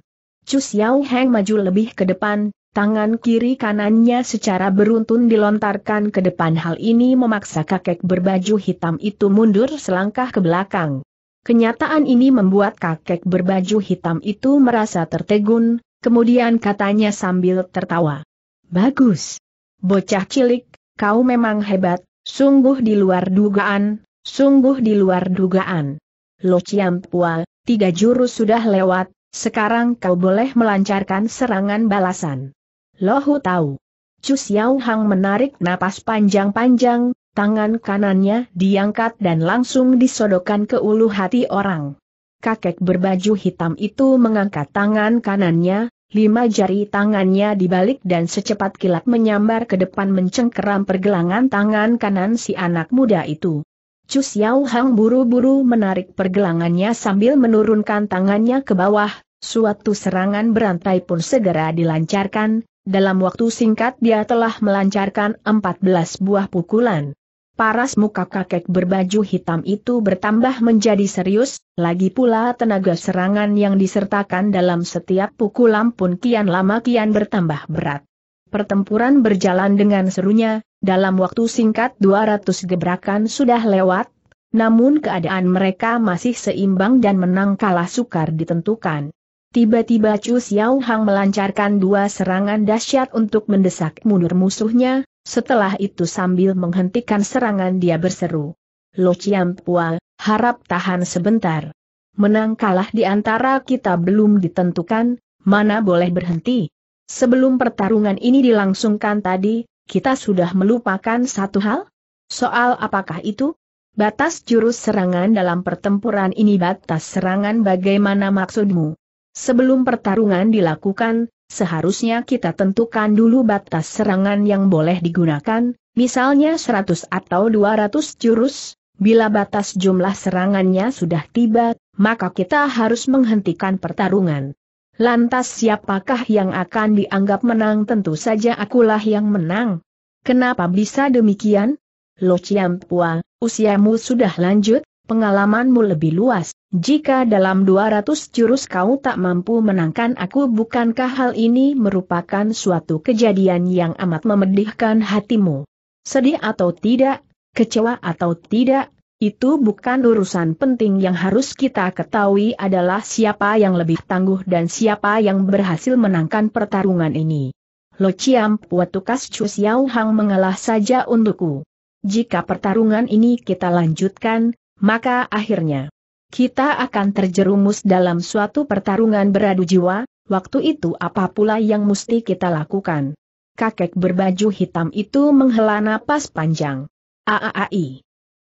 Chu Xiao Heng maju lebih ke depan, tangan kiri kanannya secara beruntun dilontarkan ke depan hal ini memaksa kakek berbaju hitam itu mundur selangkah ke belakang. Kenyataan ini membuat kakek berbaju hitam itu merasa tertegun, kemudian katanya sambil tertawa. Bagus. Bocah cilik, kau memang hebat, sungguh di luar dugaan, sungguh di luar dugaan. Lo Ciampua, tiga jurus sudah lewat, sekarang kau boleh melancarkan serangan balasan. Lohu tahu. Chu Xiao Hang menarik napas panjang-panjang, tangan kanannya diangkat dan langsung disodokkan ke ulu hati orang. Kakek berbaju hitam itu mengangkat tangan kanannya, lima jari tangannya dibalik dan secepat kilat menyambar ke depan mencengkeram pergelangan tangan kanan si anak muda itu. Chu Xiao Hang buru-buru menarik pergelangannya sambil menurunkan tangannya ke bawah, suatu serangan berantai pun segera dilancarkan, dalam waktu singkat dia telah melancarkan 14 buah pukulan. Paras muka kakek berbaju hitam itu bertambah menjadi serius, lagi pula tenaga serangan yang disertakan dalam setiap pukulan pun kian lama kian bertambah berat. Pertempuran berjalan dengan serunya, dalam waktu singkat 200 gebrakan sudah lewat, namun keadaan mereka masih seimbang dan menang kalah sukar ditentukan. Tiba-tiba Chu Xiao Hang melancarkan dua serangan dahsyat untuk mendesak mundur musuhnya, setelah itu sambil menghentikan serangan dia berseru. Lo Chiam Pua, harap tahan sebentar. Menang kalah di antara kita belum ditentukan, mana boleh berhenti. Sebelum pertarungan ini dilangsungkan tadi, kita sudah melupakan satu hal? Soal apakah itu? Batas jurus serangan dalam pertempuran ini batas serangan bagaimana maksudmu? Sebelum pertarungan dilakukan, seharusnya kita tentukan dulu batas serangan yang boleh digunakan, misalnya 100 atau 200 jurus, bila batas jumlah serangannya sudah tiba, maka kita harus menghentikan pertarungan. Lantas siapakah yang akan dianggap menang tentu saja akulah yang menang. Kenapa bisa demikian? Lo Pua, usiamu sudah lanjut, pengalamanmu lebih luas. Jika dalam 200 jurus kau tak mampu menangkan aku bukankah hal ini merupakan suatu kejadian yang amat memedihkan hatimu? Sedih atau tidak, kecewa atau tidak, itu bukan urusan penting yang harus kita ketahui adalah siapa yang lebih tangguh dan siapa yang berhasil menangkan pertarungan ini. Lo Chiam Puatukas Chu Xiao Hang mengalah saja untukku. Jika pertarungan ini kita lanjutkan, maka akhirnya kita akan terjerumus dalam suatu pertarungan beradu jiwa, waktu itu apa pula yang mesti kita lakukan. Kakek berbaju hitam itu menghela napas panjang. Aaai.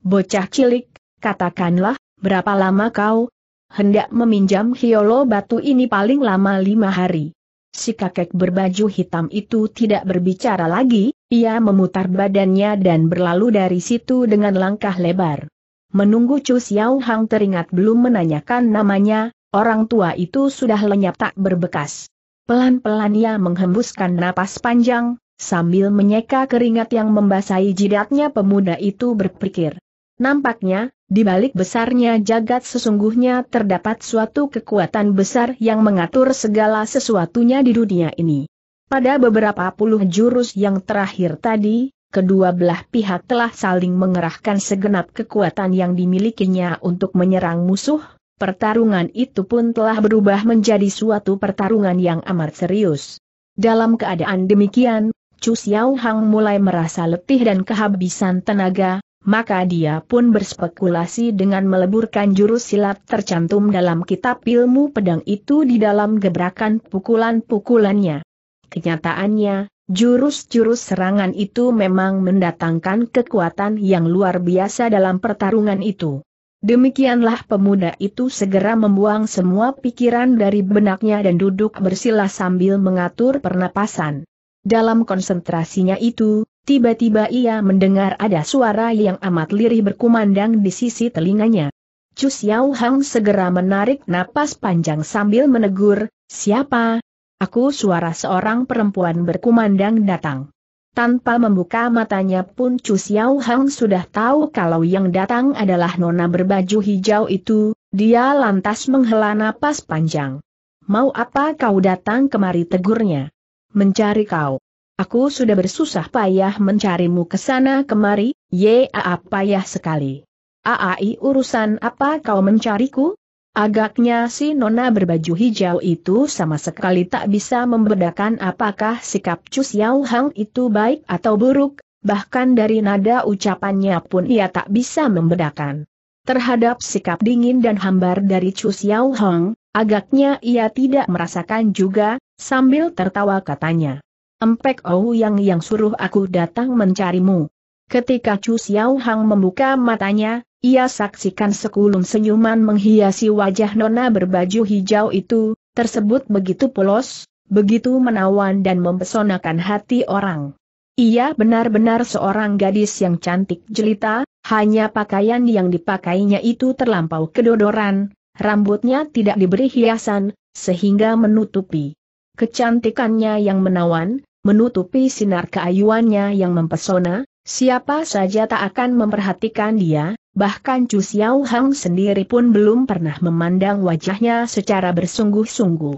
Bocah cilik, katakanlah, berapa lama kau hendak meminjam hiolo batu ini paling lama lima hari. Si kakek berbaju hitam itu tidak berbicara lagi, ia memutar badannya dan berlalu dari situ dengan langkah lebar. Menunggu Chu Xiao Hang teringat belum menanyakan namanya, orang tua itu sudah lenyap tak berbekas. Pelan-pelan ia menghembuskan napas panjang, sambil menyeka keringat yang membasahi jidatnya pemuda itu berpikir. Nampaknya, di balik besarnya jagat sesungguhnya terdapat suatu kekuatan besar yang mengatur segala sesuatunya di dunia ini. Pada beberapa puluh jurus yang terakhir tadi, kedua belah pihak telah saling mengerahkan segenap kekuatan yang dimilikinya untuk menyerang musuh, pertarungan itu pun telah berubah menjadi suatu pertarungan yang amat serius. Dalam keadaan demikian, Chu Xiao Hang mulai merasa letih dan kehabisan tenaga, maka dia pun berspekulasi dengan meleburkan jurus silat tercantum dalam kitab ilmu pedang itu di dalam gebrakan pukulan-pukulannya. Kenyataannya, jurus-jurus serangan itu memang mendatangkan kekuatan yang luar biasa dalam pertarungan itu. Demikianlah pemuda itu segera membuang semua pikiran dari benaknya dan duduk bersila sambil mengatur pernapasan. Dalam konsentrasinya itu, Tiba-tiba ia mendengar ada suara yang amat lirih berkumandang di sisi telinganya. Chu Xiao Hang segera menarik napas panjang sambil menegur, siapa? Aku suara seorang perempuan berkumandang datang. Tanpa membuka matanya pun Chu Xiao Hang sudah tahu kalau yang datang adalah nona berbaju hijau itu, dia lantas menghela napas panjang. Mau apa kau datang kemari tegurnya? Mencari kau. Aku sudah bersusah payah mencarimu ke sana kemari, ye apa payah sekali. Aai urusan apa kau mencariku? Agaknya si nona berbaju hijau itu sama sekali tak bisa membedakan apakah sikap Chu Xiao Hang itu baik atau buruk, bahkan dari nada ucapannya pun ia tak bisa membedakan. Terhadap sikap dingin dan hambar dari Chu Xiao Hang, agaknya ia tidak merasakan juga, sambil tertawa katanya. Empek Ouyang yang suruh aku datang mencarimu. Ketika Chu Xiao Hang membuka matanya, ia saksikan sekulum senyuman menghiasi wajah nona berbaju hijau itu, tersebut begitu polos, begitu menawan dan mempesonakan hati orang. Ia benar-benar seorang gadis yang cantik jelita, hanya pakaian yang dipakainya itu terlampau kedodoran, rambutnya tidak diberi hiasan, sehingga menutupi Kecantikannya yang menawan, menutupi sinar keayuannya yang mempesona, siapa saja tak akan memperhatikan dia, bahkan Chu Xiao Hang sendiri pun belum pernah memandang wajahnya secara bersungguh-sungguh.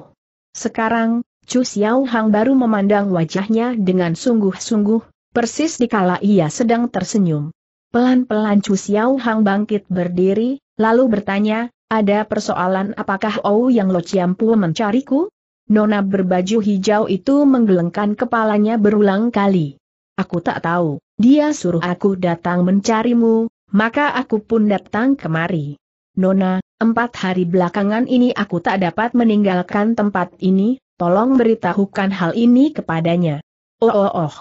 Sekarang, Chu Xiao Hang baru memandang wajahnya dengan sungguh-sungguh, persis dikala ia sedang tersenyum. Pelan-pelan Chu Xiao Hang bangkit berdiri, lalu bertanya, ada persoalan apakah Ou Yang Lo Chiampu mencariku? Nona berbaju hijau itu menggelengkan kepalanya berulang kali. Aku tak tahu, dia suruh aku datang mencarimu, maka aku pun datang kemari. Nona, empat hari belakangan ini aku tak dapat meninggalkan tempat ini, tolong beritahukan hal ini kepadanya. Oh oh oh.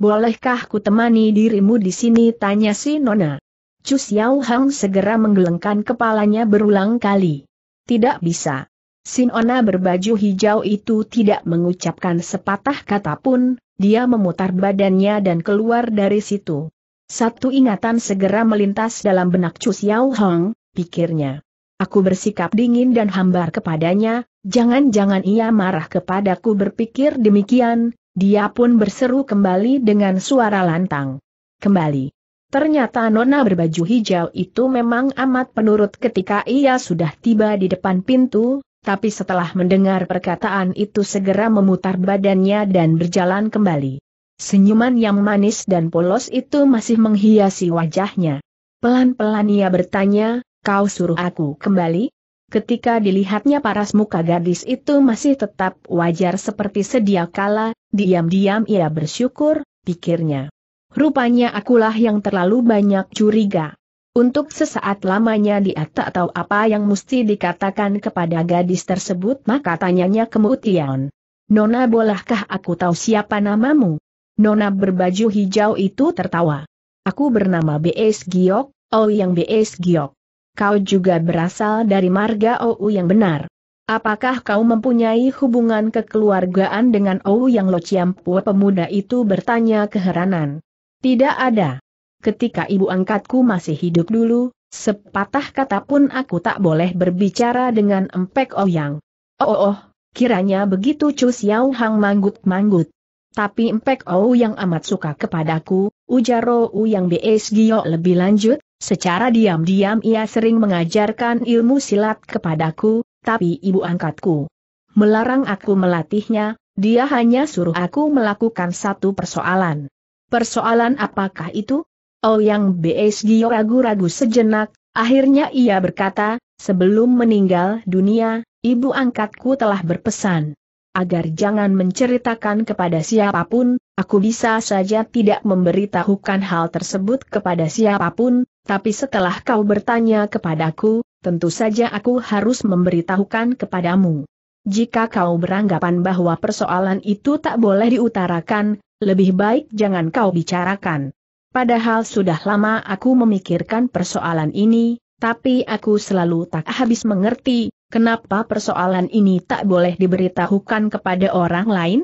Bolehkah ku temani dirimu di sini? Tanya si Nona. Chu Xiao Hang segera menggelengkan kepalanya berulang kali. Tidak bisa. Sinona berbaju hijau itu tidak mengucapkan sepatah kata pun, dia memutar badannya dan keluar dari situ. Satu ingatan segera melintas dalam benak Chu Xiao Hong, pikirnya. Aku bersikap dingin dan hambar kepadanya, jangan-jangan ia marah kepadaku berpikir demikian, dia pun berseru kembali dengan suara lantang. Kembali. Ternyata nona berbaju hijau itu memang amat penurut ketika ia sudah tiba di depan pintu, tapi setelah mendengar perkataan itu segera memutar badannya dan berjalan kembali. Senyuman yang manis dan polos itu masih menghiasi wajahnya. Pelan-pelan ia bertanya, kau suruh aku kembali? Ketika dilihatnya paras muka gadis itu masih tetap wajar seperti sedia kala, diam-diam ia bersyukur, pikirnya. Rupanya akulah yang terlalu banyak curiga. Untuk sesaat lamanya dia tak tahu apa yang mesti dikatakan kepada gadis tersebut maka tanyanya kemudian. Nona bolehkah aku tahu siapa namamu? Nona berbaju hijau itu tertawa. Aku bernama B.S. Giok, Oh yang B.S. Giok. Kau juga berasal dari marga OU yang benar. Apakah kau mempunyai hubungan kekeluargaan dengan OU yang lociampu pemuda itu bertanya keheranan? Tidak ada ketika ibu angkatku masih hidup dulu, sepatah kata pun aku tak boleh berbicara dengan empek oyang. Oh oh, oh kiranya begitu Chu Xiao Hang manggut-manggut. Tapi Empek Ou yang amat suka kepadaku, Ujar U yang BS Gio lebih lanjut, secara diam-diam ia sering mengajarkan ilmu silat kepadaku, tapi ibu angkatku melarang aku melatihnya, dia hanya suruh aku melakukan satu persoalan. Persoalan apakah itu? Ouyang oh, Bsg ragu-ragu sejenak, akhirnya ia berkata, sebelum meninggal dunia, ibu angkatku telah berpesan. Agar jangan menceritakan kepada siapapun, aku bisa saja tidak memberitahukan hal tersebut kepada siapapun, tapi setelah kau bertanya kepadaku, tentu saja aku harus memberitahukan kepadamu. Jika kau beranggapan bahwa persoalan itu tak boleh diutarakan, lebih baik jangan kau bicarakan. Padahal sudah lama aku memikirkan persoalan ini, tapi aku selalu tak habis mengerti, kenapa persoalan ini tak boleh diberitahukan kepada orang lain?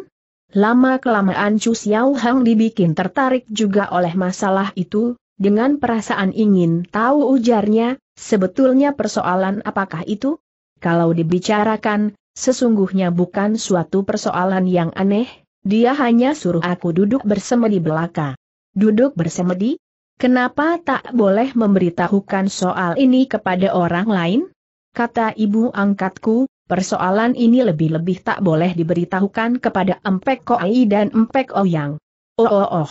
Lama-kelamaan Chu Xiao Hang dibikin tertarik juga oleh masalah itu, dengan perasaan ingin tahu ujarnya, sebetulnya persoalan apakah itu? Kalau dibicarakan, sesungguhnya bukan suatu persoalan yang aneh, dia hanya suruh aku duduk bersama di belaka duduk bersemedi? Kenapa tak boleh memberitahukan soal ini kepada orang lain? Kata ibu angkatku, persoalan ini lebih-lebih tak boleh diberitahukan kepada Empek Koi dan Empek Oyang. Oh oh oh.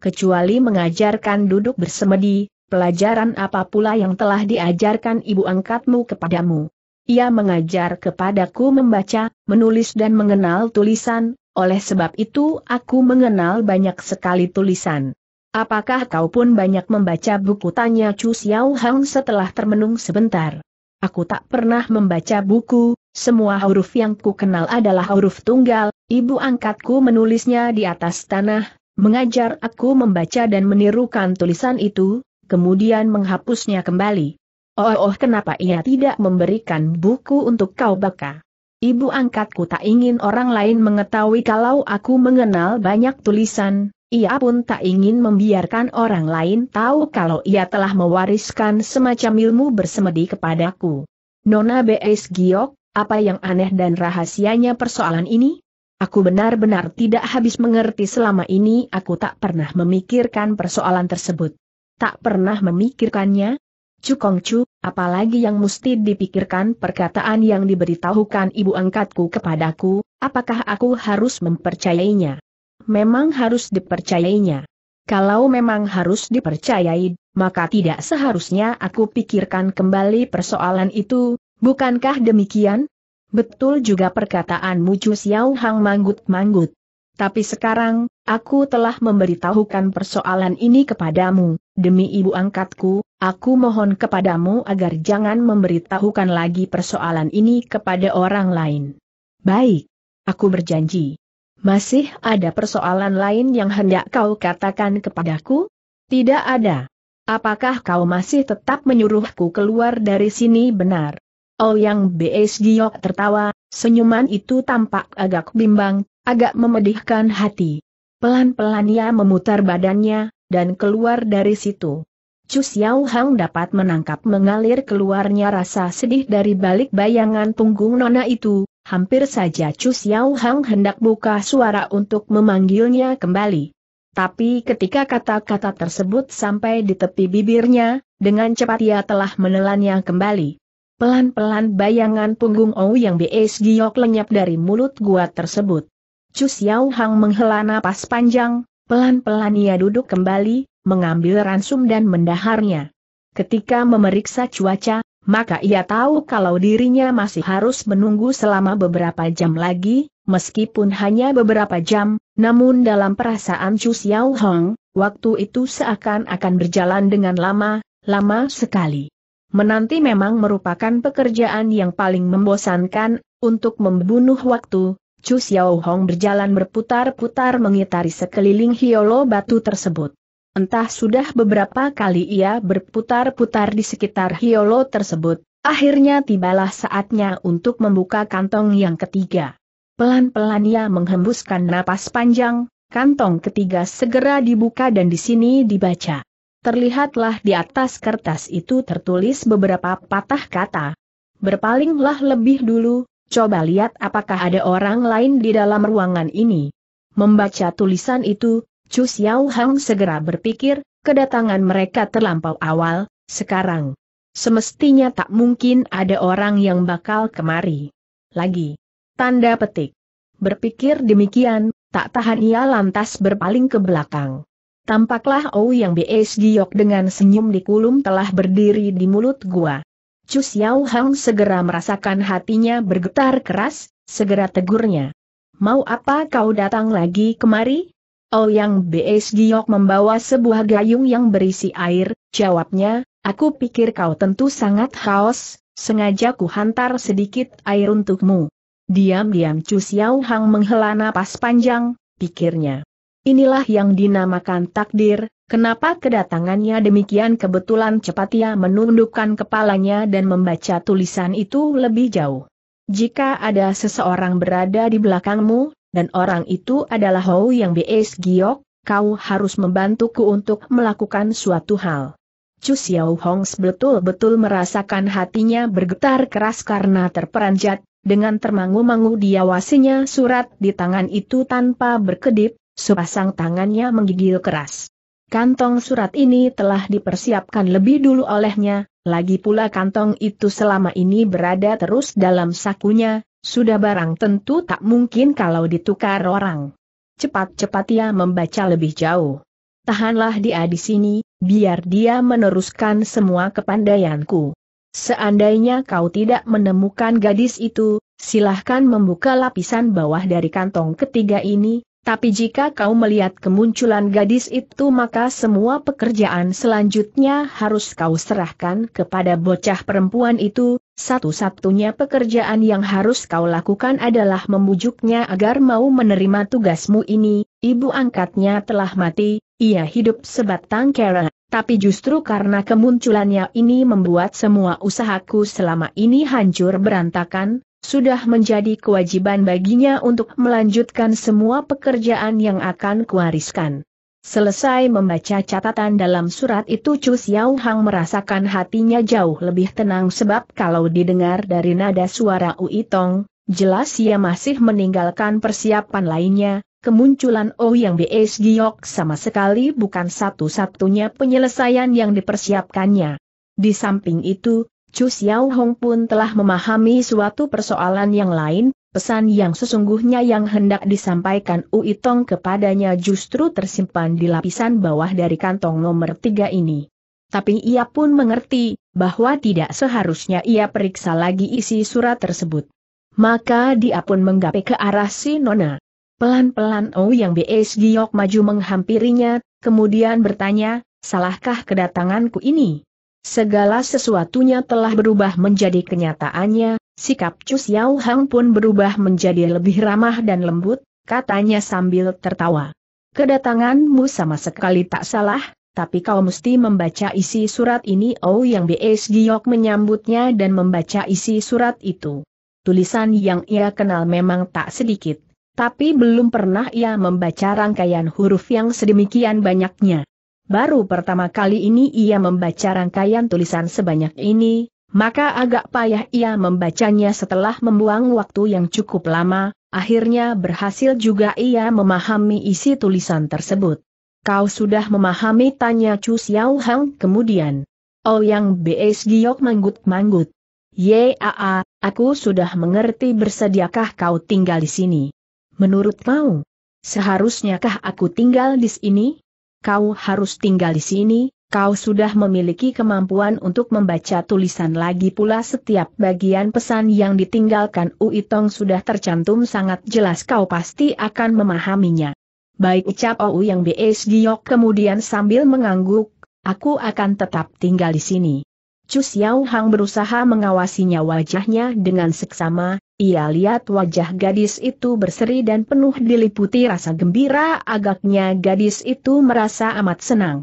Kecuali mengajarkan duduk bersemedi, pelajaran apa pula yang telah diajarkan ibu angkatmu kepadamu? Ia mengajar kepadaku membaca, menulis dan mengenal tulisan, oleh sebab itu aku mengenal banyak sekali tulisan. Apakah kau pun banyak membaca buku tanya Chu Xiao Hang setelah termenung sebentar? Aku tak pernah membaca buku, semua huruf yang ku kenal adalah huruf tunggal, ibu angkatku menulisnya di atas tanah, mengajar aku membaca dan menirukan tulisan itu, kemudian menghapusnya kembali. Oh, oh kenapa ia tidak memberikan buku untuk kau baka? Ibu angkatku tak ingin orang lain mengetahui kalau aku mengenal banyak tulisan, ia pun tak ingin membiarkan orang lain tahu kalau ia telah mewariskan semacam ilmu bersemedi kepadaku. Nona B.S. Giok, apa yang aneh dan rahasianya persoalan ini? Aku benar-benar tidak habis mengerti selama ini aku tak pernah memikirkan persoalan tersebut. Tak pernah memikirkannya? Cukong Cu, apalagi yang mesti dipikirkan perkataan yang diberitahukan ibu angkatku kepadaku, apakah aku harus mempercayainya? memang harus dipercayainya. Kalau memang harus dipercayai, maka tidak seharusnya aku pikirkan kembali persoalan itu, bukankah demikian? Betul juga perkataanmu Chu Xiao Hang manggut-manggut. Tapi sekarang, aku telah memberitahukan persoalan ini kepadamu, demi ibu angkatku, aku mohon kepadamu agar jangan memberitahukan lagi persoalan ini kepada orang lain. Baik. Aku berjanji. Masih ada persoalan lain yang hendak kau katakan kepadaku? Tidak ada. Apakah kau masih tetap menyuruhku keluar dari sini benar? Oh yang BS tertawa, senyuman itu tampak agak bimbang, agak memedihkan hati. Pelan-pelan ia memutar badannya, dan keluar dari situ. Chu Xiao Hang dapat menangkap mengalir keluarnya rasa sedih dari balik bayangan punggung nona itu, hampir saja Chu Xiao Hang hendak buka suara untuk memanggilnya kembali. Tapi ketika kata-kata tersebut sampai di tepi bibirnya, dengan cepat ia telah menelannya kembali. Pelan-pelan bayangan punggung Ou yang B.S. Giok lenyap dari mulut gua tersebut. Chu Xiao Hang menghela napas panjang, pelan-pelan ia duduk kembali, mengambil ransum dan mendaharnya. Ketika memeriksa cuaca, maka ia tahu kalau dirinya masih harus menunggu selama beberapa jam lagi, meskipun hanya beberapa jam, namun dalam perasaan Chu Xiao Hong, waktu itu seakan-akan berjalan dengan lama, lama sekali. Menanti memang merupakan pekerjaan yang paling membosankan, untuk membunuh waktu, Chu Xiao Hong berjalan berputar-putar mengitari sekeliling hiolo batu tersebut. Entah sudah beberapa kali ia berputar-putar di sekitar Hiolo tersebut, akhirnya tibalah saatnya untuk membuka kantong yang ketiga. Pelan-pelan ia menghembuskan napas panjang, kantong ketiga segera dibuka dan di sini dibaca. Terlihatlah di atas kertas itu tertulis beberapa patah kata. Berpalinglah lebih dulu, coba lihat apakah ada orang lain di dalam ruangan ini. Membaca tulisan itu, Chu Xiao Hang segera berpikir, kedatangan mereka terlampau awal, sekarang. Semestinya tak mungkin ada orang yang bakal kemari. Lagi. Tanda petik. Berpikir demikian, tak tahan ia lantas berpaling ke belakang. Tampaklah Ou yang B.S. Giok dengan senyum di kulum telah berdiri di mulut gua. Chu Xiao Hang segera merasakan hatinya bergetar keras, segera tegurnya. Mau apa kau datang lagi kemari? Ouyang B.S. Giok membawa sebuah gayung yang berisi air, jawabnya, aku pikir kau tentu sangat haus, sengaja ku hantar sedikit air untukmu. Diam-diam Chu Xiao Hang menghela napas panjang, pikirnya. Inilah yang dinamakan takdir, kenapa kedatangannya demikian kebetulan cepat ia menundukkan kepalanya dan membaca tulisan itu lebih jauh. Jika ada seseorang berada di belakangmu, dan orang itu adalah Hou yang B.S. Giok, kau harus membantuku untuk melakukan suatu hal. Chu Xiao Hong betul-betul merasakan hatinya bergetar keras karena terperanjat, dengan termangu-mangu diawasinya surat di tangan itu tanpa berkedip, sepasang tangannya menggigil keras. Kantong surat ini telah dipersiapkan lebih dulu olehnya, lagi pula kantong itu selama ini berada terus dalam sakunya, sudah barang tentu tak mungkin kalau ditukar orang. Cepat-cepat ia membaca lebih jauh. Tahanlah dia di sini, biar dia meneruskan semua kepandaianku. Seandainya kau tidak menemukan gadis itu, silahkan membuka lapisan bawah dari kantong ketiga ini, tapi jika kau melihat kemunculan gadis itu maka semua pekerjaan selanjutnya harus kau serahkan kepada bocah perempuan itu, satu-satunya pekerjaan yang harus kau lakukan adalah membujuknya agar mau menerima tugasmu ini, ibu angkatnya telah mati, ia hidup sebatang kera, tapi justru karena kemunculannya ini membuat semua usahaku selama ini hancur berantakan, sudah menjadi kewajiban baginya untuk melanjutkan semua pekerjaan yang akan kuariskan. Selesai membaca catatan dalam surat itu Chu Xiao Hang merasakan hatinya jauh lebih tenang sebab kalau didengar dari nada suara Ui Tong, jelas ia masih meninggalkan persiapan lainnya, kemunculan O yang BS Giok sama sekali bukan satu-satunya penyelesaian yang dipersiapkannya. Di samping itu, Chu Xiao Hong pun telah memahami suatu persoalan yang lain, Pesan yang sesungguhnya yang hendak disampaikan Ui Tong kepadanya justru tersimpan di lapisan bawah dari kantong nomor tiga ini. Tapi ia pun mengerti, bahwa tidak seharusnya ia periksa lagi isi surat tersebut. Maka dia pun menggapai ke arah si Nona. Pelan-pelan Oh yang B.S. Giok maju menghampirinya, kemudian bertanya, salahkah kedatanganku ini? Segala sesuatunya telah berubah menjadi kenyataannya, Sikap Chu Xiao Hang pun berubah menjadi lebih ramah dan lembut, katanya sambil tertawa. Kedatanganmu sama sekali tak salah, tapi kau mesti membaca isi surat ini Oh yang B.S. Giok menyambutnya dan membaca isi surat itu. Tulisan yang ia kenal memang tak sedikit, tapi belum pernah ia membaca rangkaian huruf yang sedemikian banyaknya. Baru pertama kali ini ia membaca rangkaian tulisan sebanyak ini, maka agak payah ia membacanya setelah membuang waktu yang cukup lama, akhirnya berhasil juga ia memahami isi tulisan tersebut. Kau sudah memahami tanya Chu Xiao Hang kemudian. Oh yang BS Giok manggut-manggut. Yaa, aku sudah mengerti bersediakah kau tinggal di sini? Menurut kau, seharusnyakah aku tinggal di sini? Kau harus tinggal di sini, kau sudah memiliki kemampuan untuk membaca tulisan lagi pula setiap bagian pesan yang ditinggalkan Ui Tong sudah tercantum sangat jelas kau pasti akan memahaminya. Baik ucap Ou yang BS Giok kemudian sambil mengangguk, aku akan tetap tinggal di sini. Chu Xiao Hang berusaha mengawasinya wajahnya dengan seksama, ia lihat wajah gadis itu berseri dan penuh diliputi rasa gembira agaknya gadis itu merasa amat senang.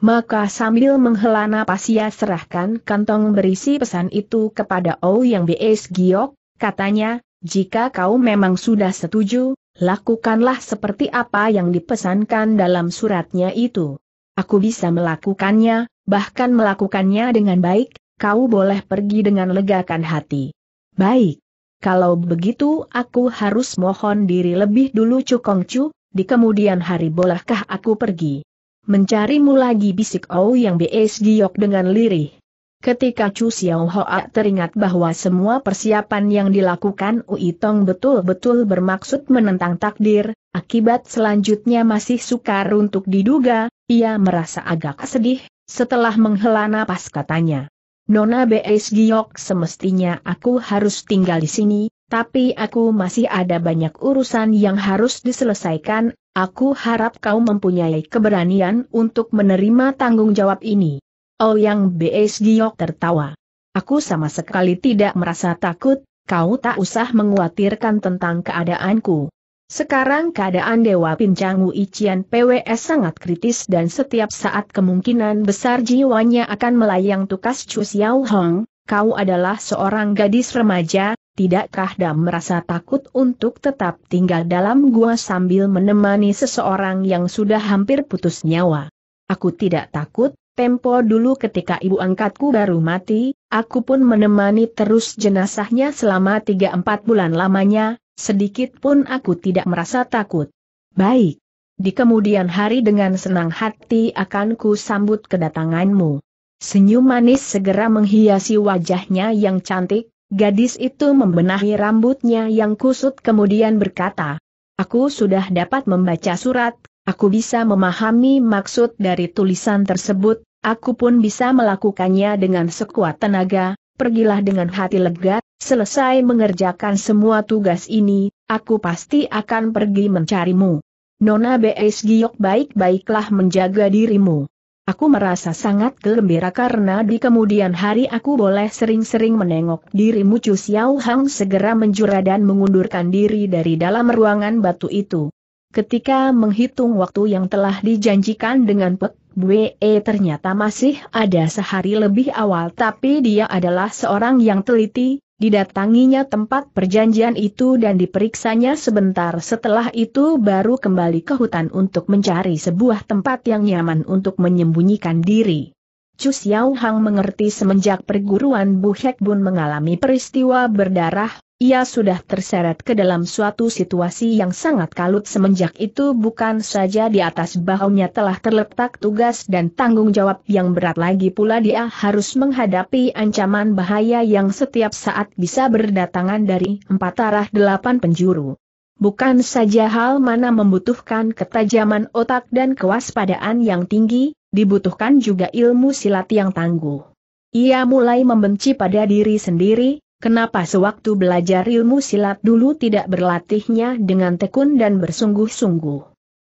Maka sambil menghela napas ia serahkan kantong berisi pesan itu kepada yang B.S. Giok, katanya, jika kau memang sudah setuju, lakukanlah seperti apa yang dipesankan dalam suratnya itu. Aku bisa melakukannya, bahkan melakukannya dengan baik, kau boleh pergi dengan legakan hati. Baik. Kalau begitu aku harus mohon diri lebih dulu cu, di kemudian hari bolehkah aku pergi? Mencarimu lagi bisik Ou yang BS giok dengan lirih. Ketika Chu Xiao Hoa teringat bahwa semua persiapan yang dilakukan Ui Tong betul-betul bermaksud menentang takdir, akibat selanjutnya masih sukar untuk diduga, ia merasa agak sedih, setelah menghela napas katanya. Nona BS Giok semestinya aku harus tinggal di sini, tapi aku masih ada banyak urusan yang harus diselesaikan, Aku harap kau mempunyai keberanian untuk menerima tanggung jawab ini. Oh yang BS Giok tertawa. Aku sama sekali tidak merasa takut, kau tak usah menguatirkan tentang keadaanku. Sekarang keadaan Dewa Pinjangu Ichian PWS sangat kritis dan setiap saat kemungkinan besar jiwanya akan melayang tukas Chu Xiao Hong, kau adalah seorang gadis remaja, tidakkah Dam merasa takut untuk tetap tinggal dalam gua sambil menemani seseorang yang sudah hampir putus nyawa? Aku tidak takut, tempo dulu ketika ibu angkatku baru mati, aku pun menemani terus jenazahnya selama 3-4 bulan lamanya, sedikit pun aku tidak merasa takut. Baik. Di kemudian hari dengan senang hati akan ku sambut kedatanganmu. Senyum manis segera menghiasi wajahnya yang cantik, Gadis itu membenahi rambutnya yang kusut kemudian berkata, Aku sudah dapat membaca surat, aku bisa memahami maksud dari tulisan tersebut, aku pun bisa melakukannya dengan sekuat tenaga, pergilah dengan hati lega, selesai mengerjakan semua tugas ini, aku pasti akan pergi mencarimu. Nona B.S. Giok baik-baiklah menjaga dirimu. Aku merasa sangat gembira karena di kemudian hari aku boleh sering-sering menengok dirimu Chu Xiao Hang segera menjura dan mengundurkan diri dari dalam ruangan batu itu. Ketika menghitung waktu yang telah dijanjikan dengan Pek Bue ternyata masih ada sehari lebih awal tapi dia adalah seorang yang teliti, didatanginya tempat perjanjian itu dan diperiksanya sebentar setelah itu baru kembali ke hutan untuk mencari sebuah tempat yang nyaman untuk menyembunyikan diri. Chu Xiao mengerti semenjak perguruan Bu Hek Bun mengalami peristiwa berdarah, ia sudah terseret ke dalam suatu situasi yang sangat kalut semenjak itu bukan saja di atas bahunya telah terletak tugas dan tanggung jawab yang berat lagi pula dia harus menghadapi ancaman bahaya yang setiap saat bisa berdatangan dari empat arah delapan penjuru. Bukan saja hal mana membutuhkan ketajaman otak dan kewaspadaan yang tinggi, dibutuhkan juga ilmu silat yang tangguh. Ia mulai membenci pada diri sendiri, Kenapa sewaktu belajar ilmu silat dulu tidak berlatihnya dengan tekun dan bersungguh-sungguh?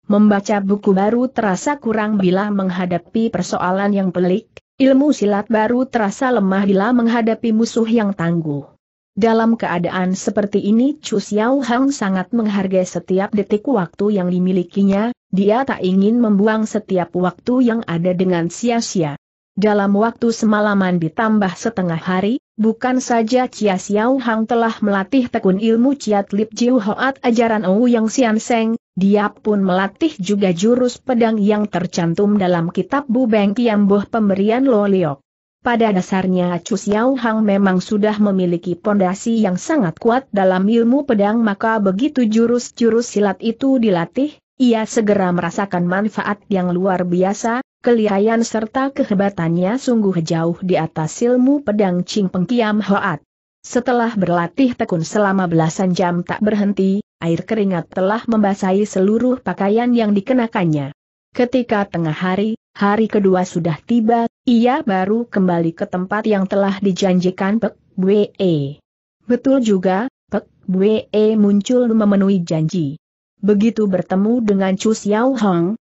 Membaca buku baru terasa kurang bila menghadapi persoalan yang pelik, ilmu silat baru terasa lemah bila menghadapi musuh yang tangguh. Dalam keadaan seperti ini Chu Xiao Hang sangat menghargai setiap detik waktu yang dimilikinya, dia tak ingin membuang setiap waktu yang ada dengan sia-sia. Dalam waktu semalaman ditambah setengah hari, Bukan saja Chia Xiao Hang telah melatih tekun ilmu Ciat Lip Jiu Hoat ajaran Yang Sian Seng, dia pun melatih juga jurus pedang yang tercantum dalam kitab Bu Beng Boh pemberian Lo Liok. Pada dasarnya Chu Xiao Hang memang sudah memiliki pondasi yang sangat kuat dalam ilmu pedang maka begitu jurus-jurus silat itu dilatih, ia segera merasakan manfaat yang luar biasa, Kelihayan serta kehebatannya sungguh jauh di atas ilmu pedang Ching Pengkiam Hoat. Setelah berlatih tekun selama belasan jam tak berhenti, air keringat telah membasahi seluruh pakaian yang dikenakannya. Ketika tengah hari, hari kedua sudah tiba, ia baru kembali ke tempat yang telah dijanjikan Pek Bwe. Betul juga, Pek Bwe muncul memenuhi janji. Begitu bertemu dengan Chu Xiao Hong,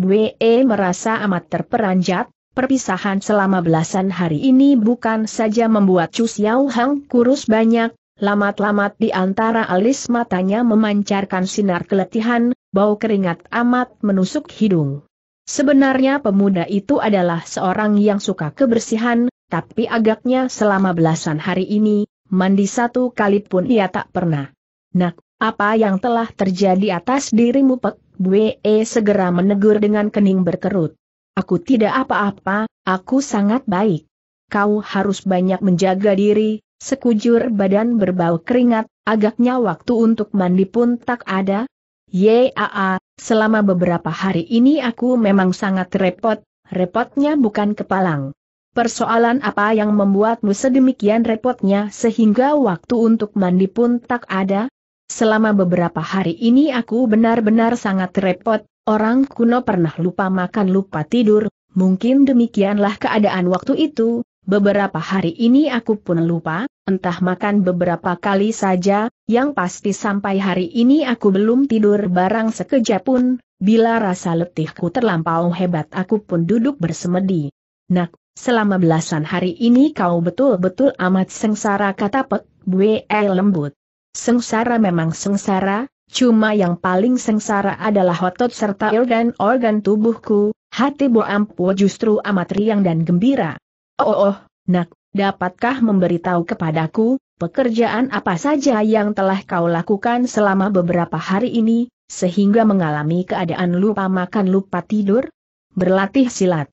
Bwe merasa amat terperanjat, perpisahan selama belasan hari ini bukan saja membuat Chu Xiao Hang kurus banyak, lamat-lamat di antara alis matanya memancarkan sinar keletihan, bau keringat amat menusuk hidung. Sebenarnya pemuda itu adalah seorang yang suka kebersihan, tapi agaknya selama belasan hari ini, mandi satu kali pun ia tak pernah. Nak, apa yang telah terjadi atas dirimu pek? Bue e segera menegur dengan kening berkerut. Aku tidak apa-apa, aku sangat baik. Kau harus banyak menjaga diri, sekujur badan berbau keringat, agaknya waktu untuk mandi pun tak ada. Yaa, selama beberapa hari ini aku memang sangat repot, repotnya bukan kepalang. Persoalan apa yang membuatmu sedemikian repotnya sehingga waktu untuk mandi pun tak ada? Selama beberapa hari ini aku benar-benar sangat repot, orang kuno pernah lupa makan lupa tidur, mungkin demikianlah keadaan waktu itu, beberapa hari ini aku pun lupa, entah makan beberapa kali saja, yang pasti sampai hari ini aku belum tidur barang sekejap pun, bila rasa letihku terlampau hebat aku pun duduk bersemedi. Nak, selama belasan hari ini kau betul-betul amat sengsara kata Pek Bue lembut. Sengsara memang sengsara, cuma yang paling sengsara adalah otot serta organ organ tubuhku, hati Bo Ampu justru amat riang dan gembira. Oh, oh oh, nak, dapatkah memberitahu kepadaku, pekerjaan apa saja yang telah kau lakukan selama beberapa hari ini, sehingga mengalami keadaan lupa makan lupa tidur? Berlatih silat.